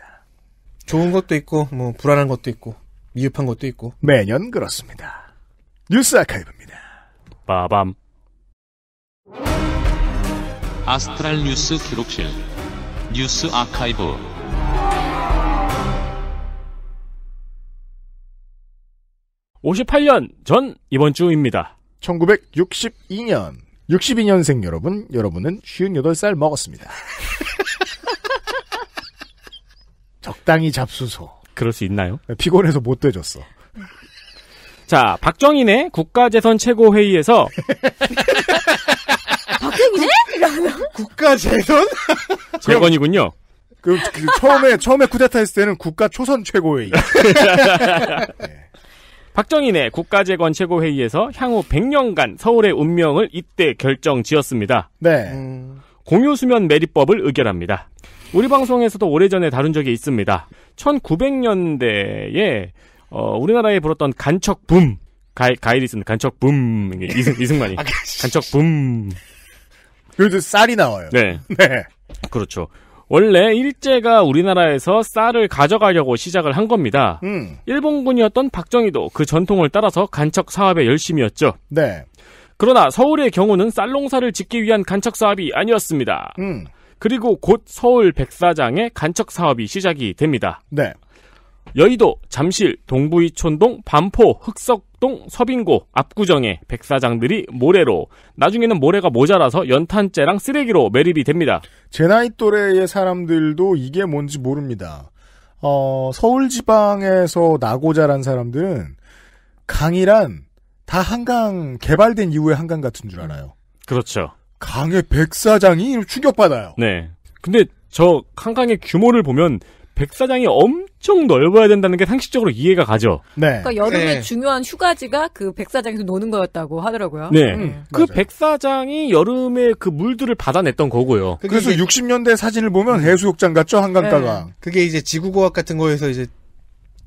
좋은 것도 있고 뭐 불안한 것도 있고 미흡한 것도 있고 매년 그렇습니다. 뉴스 아카이브입니다. 빠밤. 아스트랄 뉴스 기록실 뉴스 아카이브 오십년전 이번 주입니다. 1962년 62년생 여러분, 여러분은 58살 먹었습니다. 적당히 잡수소. 그럴 수 있나요? 네, 피곤해서 못 되졌어. 자, 박정희네 국가재선 최고회의에서 박정희네? 국가재선? 재건이군요. 그, 그, 처음에 처음에 쿠데타 했을 때는 국가 초선 최고회의. 네. 박정희네 국가재건 최고회의에서 향후 100년간 서울의 운명을 이때 결정 지었습니다. 네. 음... 공유수면 매립법을 의결합니다. 우리 방송에서도 오래전에 다룬 적이 있습니다. 1900년대에 어, 우리나라에 불었던 간척붐 가이, 가이리슨 간척붐 이승, 이승만이 아, 간척붐 그래 쌀이 나와요. 네. 네. 그렇죠. 원래 일제가 우리나라에서 쌀을 가져가려고 시작을 한 겁니다. 음. 일본군이었던 박정희도 그 전통을 따라서 간척 사업에 열심이었죠. 네. 그러나 서울의 경우는 쌀농사를 짓기 위한 간척 사업이 아니었습니다. 음. 그리고 곧 서울 백사장의 간척 사업이 시작이 됩니다. 네. 여의도, 잠실, 동부이촌동, 반포, 흑석동, 서빙고, 압구정의 백사장들이 모래로 나중에는 모래가 모자라서 연탄재랑 쓰레기로 매립이 됩니다. 제 나이 또래의 사람들도 이게 뭔지 모릅니다. 어, 서울 지방에서 나고 자란 사람들은 강이란 다 한강 개발된 이후의 한강 같은 줄 알아요. 그렇죠. 강의 백사장이 충격받아요. 네. 근데 저 한강의 규모를 보면 백사장이 엄청 넓어야 된다는 게 상식적으로 이해가 가죠. 네. 그러니까 여름에 네. 중요한 휴가지가 그 백사장에서 노는 거였다고 하더라고요. 네. 네. 그 맞아요. 백사장이 여름에 그 물들을 받아냈던 거고요. 그래서 60년대 사진을 보면 음. 해수욕장 같죠 한강가가. 네. 그게 이제 지구과학 같은 거에서 이제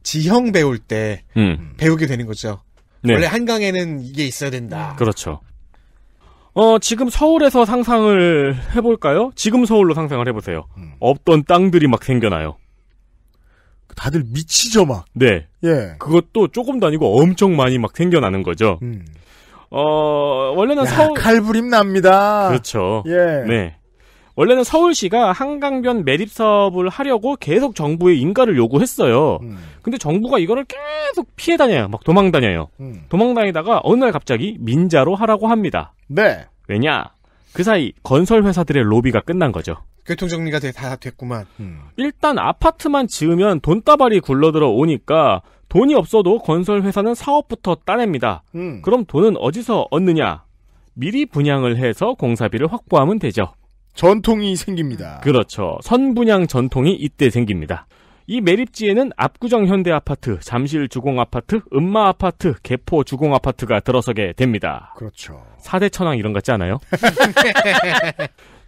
지형 배울 때 음. 배우게 되는 거죠. 네. 원래 한강에는 이게 있어야 된다. 그렇죠. 어, 지금 서울에서 상상을 해볼까요? 지금 서울로 상상을 해보세요. 음. 없던 땅들이 막 생겨나요. 다들 미치죠, 막. 네. 예. 그것도 조금도 아니고 엄청 많이 막 생겨나는 거죠. 음. 어, 원래는 야, 서울. 칼부림 납니다. 그렇죠. 예. 네. 원래는 서울시가 한강변 매립 사업을 하려고 계속 정부에 인가를 요구했어요. 음. 근데 정부가 이거를 계속 피해 다녀요. 막 도망 다녀요. 음. 도망 다니다가 어느 날 갑자기 민자로 하라고 합니다. 네. 왜냐? 그 사이 건설 회사들의 로비가 끝난 거죠. 교통 정리가 돼, 다 됐구만. 음. 일단 아파트만 지으면 돈다발이 굴러들어 오니까 돈이 없어도 건설 회사는 사업부터 따냅니다. 음. 그럼 돈은 어디서 얻느냐? 미리 분양을 해서 공사비를 확보하면 되죠. 전통이 생깁니다. 그렇죠. 선분양 전통이 이때 생깁니다. 이 매립지에는 압구정 현대 아파트, 잠실 주공 아파트, 음마 아파트, 개포 주공 아파트가 들어서게 됩니다. 그렇죠. 4대 천왕 이런 같지 않아요?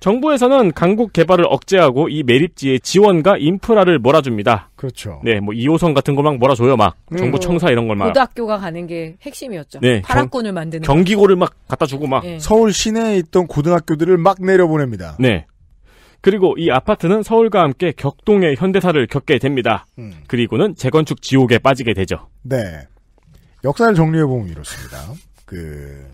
정부에서는 강국 개발을 억제하고 이매립지의 지원과 인프라를 몰아줍니다. 그렇죠. 네, 뭐 2호선 같은 거 막 몰아줘요, 막 음, 정부 청사 이런 걸 막. 고등학교가 가는 게 핵심이었죠. 네, 파락군을 만드는. 경기고를 막 갖다 주고 막. 네. 서울 시내에 있던 고등학교들을 막 내려보냅니다. 네. 그리고 이 아파트는 서울과 함께 격동의 현대사를 겪게 됩니다. 음. 그리고는 재건축 지옥에 빠지게 되죠. 네. 역사를 정리해보면 이렇습니다. 그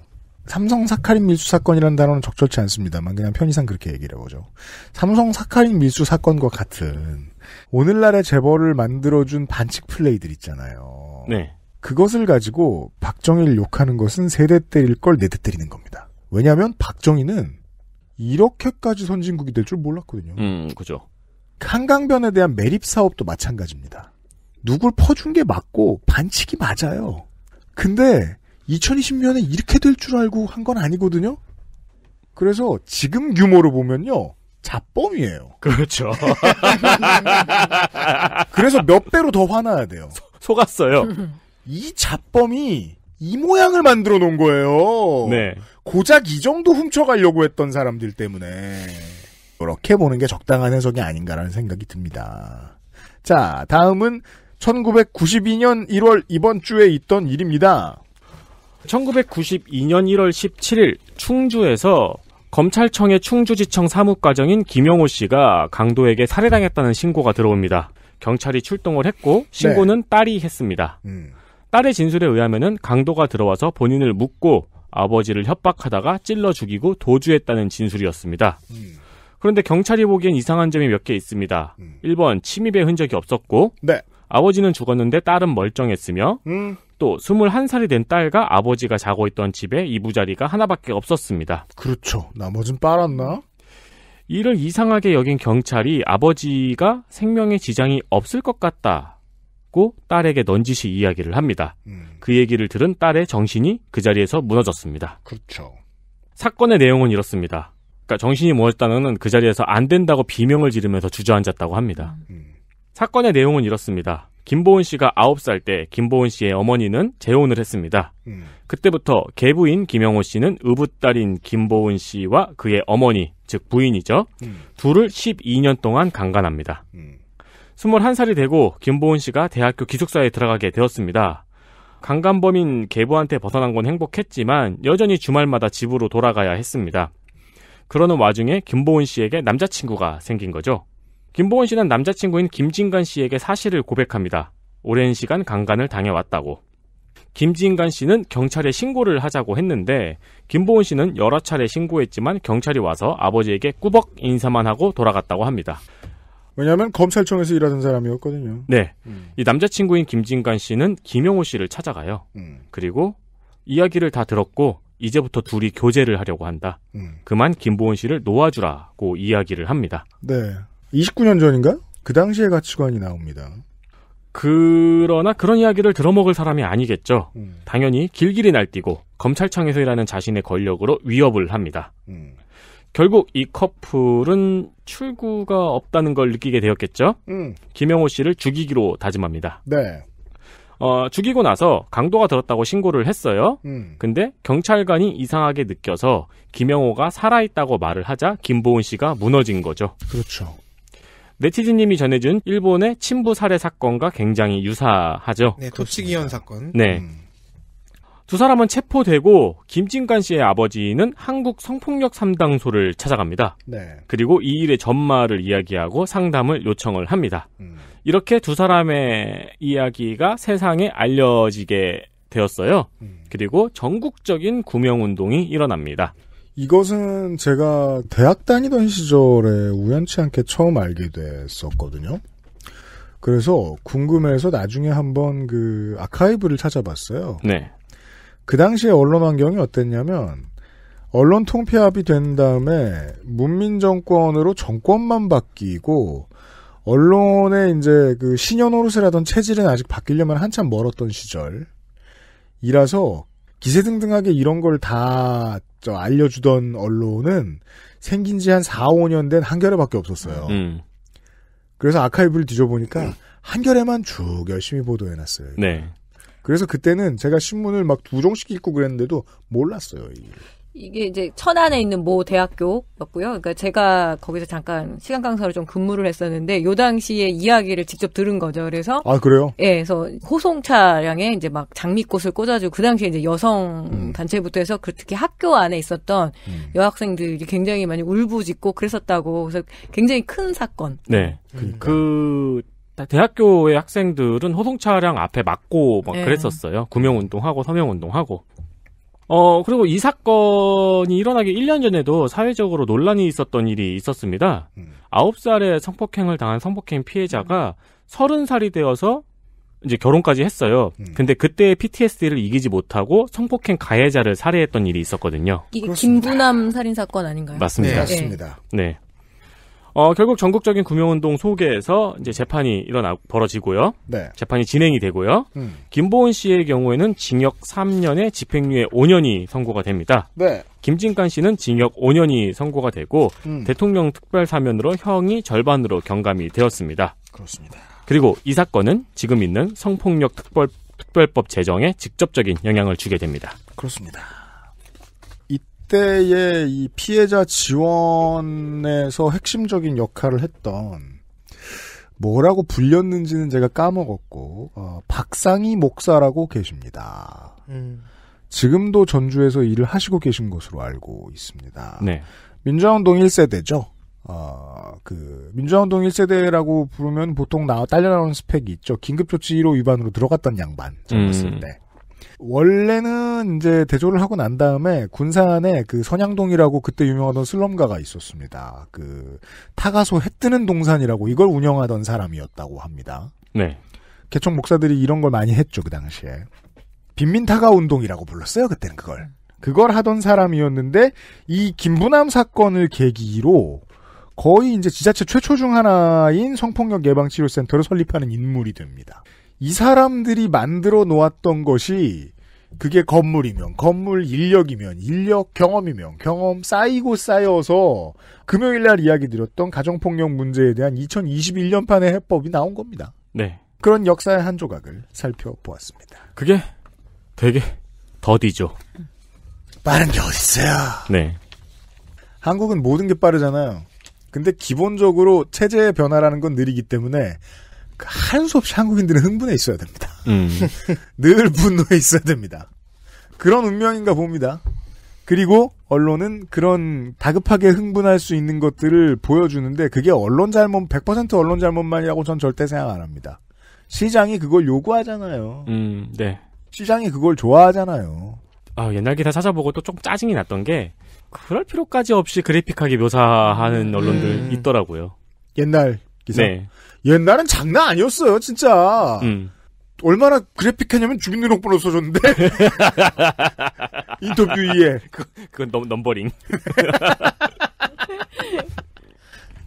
삼성 사카린 밀수 사건이라는 단어는 적절치 않습니다만 그냥 편의상 그렇게 얘기를 해보죠. 삼성 사카린 밀수 사건과 같은 오늘날의 재벌을 만들어준 반칙 플레이들 있잖아요. 네. 그것을 가지고 박정희를 욕하는 것은 세대 때릴 걸네대 때리는 겁니다. 왜냐하면 박정희는 이렇게까지 선진국이 될 줄 몰랐거든요. 음, 그죠. 한강변에 대한 매립 사업도 마찬가지입니다. 누굴 퍼준 게 맞고 반칙이 맞아요. 근데 2020년에 이렇게 될 줄 알고 한 건 아니거든요. 그래서 지금 규모로 보면요. 자범이에요. 그렇죠. 그래서 몇 배로 더 화나야 돼요. 소, 속았어요. 이 자범이 이 모양을 만들어 놓은 거예요. 네. 고작 이 정도 훔쳐가려고 했던 사람들 때문에 이렇게 보는 게 적당한 해석이 아닌가라는 생각이 듭니다. 자, 다음은 1992년 1월 이번 주에 있던 일입니다. 1992년 1월 17일 충주에서 검찰청의 충주지청 사무과장인 김영호 씨가 강도에게 살해당했다는 신고가 들어옵니다. 경찰이 출동을 했고 신고는 네. 딸이 했습니다. 음. 딸의 진술에 의하면 강도가 들어와서 본인을 묶고 아버지를 협박하다가 찔러 죽이고 도주했다는 진술이었습니다. 음. 그런데 경찰이 보기엔 이상한 점이 몇 개 있습니다. 음. 1번 침입의 흔적이 없었고 네. 아버지는 죽었는데 딸은 멀쩡했으며 음. 또 21살이 된 딸과 아버지가 자고 있던 집에 이부자리가 하나밖에 없었습니다. 그렇죠. 나머진 빨았나? 이를 이상하게 여긴 경찰이 아버지가 생명에 지장이 없을 것 같다고 딸에게 넌지시 이야기를 합니다. 음. 그 얘기를 들은 딸의 정신이 그 자리에서 무너졌습니다. 그렇죠. 사건의 내용은 이렇습니다. 그러니까 정신이 무너졌다는 그 자리에서 안 된다고 비명을 지르면서 주저앉았다고 합니다. 음. 사건의 내용은 이렇습니다. 김보은 씨가 9살 때 김보은 씨의 어머니는 재혼을 했습니다. 음. 그때부터 계부인 김영호 씨는 의붓딸인 김보은 씨와 그의 어머니, 즉 부인이죠. 음. 둘을 12년 동안 강간합니다. 음. 21살이 되고 김보은 씨가 대학교 기숙사에 들어가게 되었습니다. 강간범인 계부한테 벗어난 건 행복했지만 여전히 주말마다 집으로 돌아가야 했습니다. 그러는 와중에 김보은 씨에게 남자친구가 생긴 거죠. 김보원 씨는 남자친구인 김진관 씨에게 사실을 고백합니다. 오랜 시간 강간을 당해왔다고. 김진관 씨는 경찰에 신고를 하자고 했는데 김보원 씨는 여러 차례 신고했지만 경찰이 와서 아버지에게 꾸벅 인사만 하고 돌아갔다고 합니다. 왜냐하면 검찰청에서 일하던 사람이었거든요. 네, 음. 이 남자친구인 김진관 씨는 김영호 씨를 찾아가요. 음. 그리고 이야기를 다 들었고 이제부터 둘이 교제를 하려고 한다. 음. 그만 김보원 씨를 놓아주라고 이야기를 합니다. 네, 29년 전인가? 그 당시의 가치관이 나옵니다. 그러나 그런 이야기를 들어먹을 사람이 아니겠죠. 음. 당연히 길길이 날뛰고 검찰청에서 일하는 자신의 권력으로 위협을 합니다. 음. 결국 이 커플은 출구가 없다는 걸 느끼게 되었겠죠. 음. 김영호 씨를 죽이기로 다짐합니다. 네. 어, 죽이고 나서 강도가 들었다고 신고를 했어요. 음. 근데 경찰관이 이상하게 느껴서 김영호가 살아있다고 말을 하자 김보은 씨가 무너진 거죠. 그렇죠. 네티즌님이 전해준 일본의 친부 살해 사건과 굉장히 유사하죠. 네, 도치기현 사건. 네. 음. 두 사람은 체포되고 김진관 씨의 아버지는 한국 성폭력 삼당소를 찾아갑니다. 네. 그리고 이 일의 전말을 이야기하고 상담을 요청을 합니다. 음. 이렇게 두 사람의 이야기가 세상에 알려지게 되었어요. 음. 그리고 전국적인 구명운동이 일어납니다. 이것은 제가 대학 다니던 시절에 우연치 않게 처음 알게 됐었거든요. 그래서 궁금해서 나중에 한번 그 아카이브를 찾아봤어요. 네. 그 당시에 언론 환경이 어땠냐면 언론 통폐합이 된 다음에 문민 정권으로 정권만 바뀌고 언론의 이제 그 신현 노릇을 라던 체질은 아직 바뀌려면 한참 멀었던 시절. 이라서 기세등등하게 이런 걸 다 알려주던 언론은 생긴 지 한 4, 5년 된 한겨레밖에 없었어요. 음. 그래서 아카이브를 뒤져보니까 음. 한겨레만 쭉 열심히 보도해놨어요. 네. 그래서 그때는 제가 신문을 막 두 종씩 읽고 그랬는데도 몰랐어요. 이 이게 이제 천안에 있는 모 대학교였고요. 그러니까 제가 거기서 잠깐 시간 강사로 좀 근무를 했었는데 요 당시에 이야기를 직접 들은 거죠. 그래서 아 그래요? 예, 그래서 호송 차량에 이제 막 장미꽃을 꽂아주고 그 당시에 이제 여성 음. 단체부터 해서 그 특히 학교 안에 있었던 음. 여학생들이 굉장히 많이 울부짖고 그랬었다고 그래서 굉장히 큰 사건. 네, 그러니까. 그 대학교의 학생들은 호송 차량 앞에 막고 막 네. 그랬었어요. 구명 운동하고 서명 운동하고. 어, 그리고 이 사건이 일어나기 1년 전에도 사회적으로 논란이 있었던 일이 있었습니다. 음. 9살에 성폭행을 당한 성폭행 피해자가 30살이 되어서 이제 결혼까지 했어요. 음. 근데 그때 PTSD를 이기지 못하고 성폭행 가해자를 살해했던 일이 있었거든요. 이게 그렇습니다. 김부남 살인 사건 아닌가요? 맞습니다. 네, 맞습니다. 네. 어, 결국 전국적인 구명운동 소개에서 이제 재판이 일어나 벌어지고요. 네. 재판이 진행이 되고요. 음. 김보은 씨의 경우에는 징역 3년에 집행유예 5년이 선고가 됩니다. 네. 김진관 씨는 징역 5년이 선고가 되고 음. 대통령 특별 사면으로 형이 절반으로 경감이 되었습니다. 그렇습니다. 그리고 이 사건은 지금 있는 성폭력 특별 특별법 제정에 직접적인 영향을 주게 됩니다. 그렇습니다. 그때의 이 피해자 지원에서 핵심적인 역할을 했던 뭐라고 불렸는지는 제가 까먹었고 어, 박상희 목사라고 계십니다. 음. 지금도 전주에서 일을 하시고 계신 것으로 알고 있습니다. 네. 민주화운동 1세대죠. 어, 그 민주화운동 1세대라고 부르면 보통 나 딸려 나오는 스펙이 있죠. 긴급조치 1호 위반으로 들어갔던 양반 잡았을 음. 때. 원래는 이제 대조를 하고 난 다음에 군산에 그 선양동이라고 그때 유명하던 슬럼가가 있었습니다. 그 타가소 해 뜨는 동산이라고 이걸 운영하던 사람이었다고 합니다. 네. 개척 목사들이 이런 걸 많이 했죠 그 당시에 빈민 타가 운동이라고 불렀어요 그때는 그걸 그걸 하던 사람이었는데 이 김부남 사건을 계기로 거의 이제 지자체 최초 중 하나인 성폭력 예방치료센터를 설립하는 인물이 됩니다. 이 사람들이 만들어 놓았던 것이 그게 건물이면 건물 인력이면 인력 경험이면 경험 쌓이고 쌓여서 금요일 날 이야기 드렸던 가정폭력 문제에 대한 2021년판의 해법이 나온 겁니다. 네. 그런 역사의 한 조각을 살펴보았습니다. 그게 되게 더디죠. 빠른 게 어딨어요. 네. 한국은 모든 게 빠르잖아요. 근데 기본적으로 체제의 변화라는 건 느리기 때문에 한수 없이 한국인들은 흥분해 있어야 됩니다. 음. 늘 분노해 있어야 됩니다. 그런 운명인가 봅니다. 그리고 언론은 그런 다급하게 흥분할 수 있는 것들을 보여주는데 그게 언론 잘못 100% 언론 잘못만이라고 전 절대 생각 안 합니다. 시장이 그걸 요구하잖아요. 음, 네. 시장이 그걸 좋아하잖아요. 아, 옛날 기사 찾아보고 또 조금 짜증이 났던 게 그럴 필요까지 없이 그래픽하게 묘사하는 음. 언론들 음. 있더라고요. 옛날 기사. 네. 옛날엔 장난 아니었어요, 진짜. 음. 얼마나 그래픽하냐면 주민등록번호 써줬는데 인터뷰 이에 그, 그건 넘, 넘버링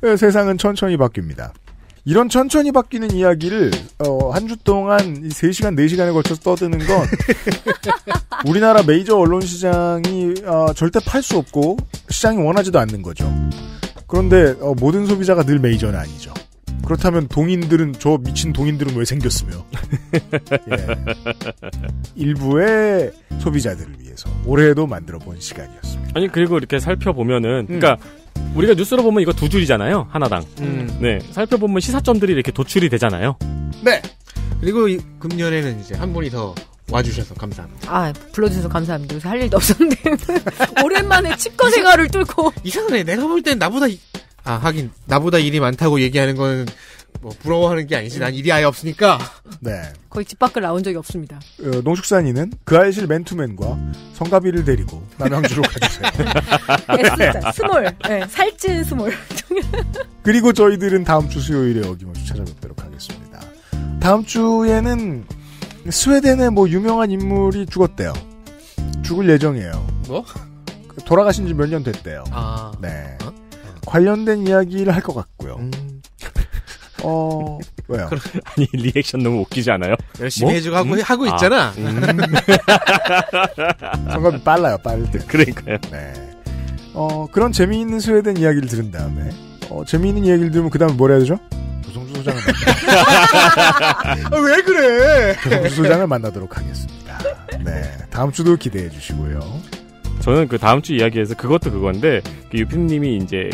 네, 세상은 천천히 바뀝니다. 이런 천천히 바뀌는 이야기를 어, 한 주 동안 3시간, 4시간에 걸쳐서 떠드는 건 우리나라 메이저 언론 시장이 어, 절대 팔 수 없고 시장이 원하지도 않는 거죠. 그런데 어, 모든 소비자가 늘 메이저는 아니죠. 그렇다면 동인들은 저 미친 동인들은 왜 생겼으며 예. 일부의 소비자들을 위해서 올해도 만들어본 시간이었습니다. 아니 그리고 이렇게 살펴보면은 음. 그러니까 우리가 뉴스로 보면 이거 두 줄이잖아요 하나당. 음. 네 살펴보면 시사점들이 이렇게 도출이 되잖아요. 네. 그리고 이, 금년에는 이제 한 분이 더 와주셔서 감사합니다. 아, 불러주셔서 감사합니다. 요새 할 일도 없었는데. 오랜만에 치과 생활을 뚫고. 이상하네. 내가 볼 땐 나보다 아 하긴 나보다 일이 많다고 얘기하는 건, 뭐 부러워하는 게 아니지 난 일이 아예 없으니까 네 거의 집 밖을 나온 적이 없습니다 어, 농축산인은 그 아이실 맨투맨과 성가비를 데리고 남양주로 가주세요 s 네, 스몰 네, 살찐 스몰 그리고 저희들은 다음 주 수요일에 어김없이 찾아뵙도록 하겠습니다 다음 주에는 스웨덴의 뭐 유명한 인물이 죽었대요 죽을 예정이에요 뭐? 돌아가신 지 몇 년 됐대요 아... 네 어? 관련된 이야기를 할 것 같고요. 음. 어, 왜요? 그럼, 아니, 리액션 너무 웃기지 않아요? 열심히 뭐? 해주고 하고, 아, 음? 하고 있잖아. 아, 음. 성감이 빨라요, 빠를 때. 그러니까요. 네. 어, 그런 재미있는 스웨덴 이야기를 들은 다음에, 어, 재미있는 이야기를 들으면 그 다음에 뭘 해야 되죠? 조성주 소장을 만나. 아, 왜 그래? 조성주 소장을 만나도록 하겠습니다. 네. 다음 주도 기대해 주시고요. 저는 그 다음 주 이야기에서 그것도 그건데 그 유피님이 이제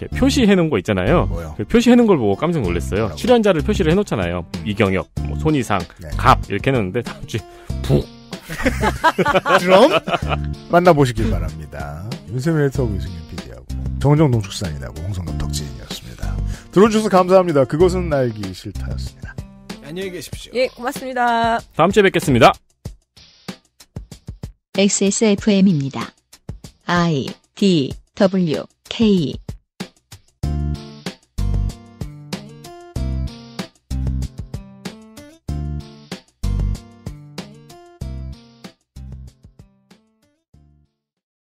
이렇게 표시해 놓은 거 있잖아요. 그 표시해 놓은 걸 보고 깜짝 놀랐어요. 뭐라고? 출연자를 표시를 해 놓잖아요. 이경혁, 뭐 손이상, 네. 갑 이렇게 해는데 다음 주에 북 드럼 만나보시길 바랍니다. 윤세민 해터 유승민 PD하고 정은정 농축산이라고 홍성남 덕진이었습니다. 들어주셔서 감사합니다. 그것은 알기 싫다였습니다. 안녕히 계십시오. 예, 고맙습니다. 다음 주에 뵙겠습니다. XSFM입니다. I D W K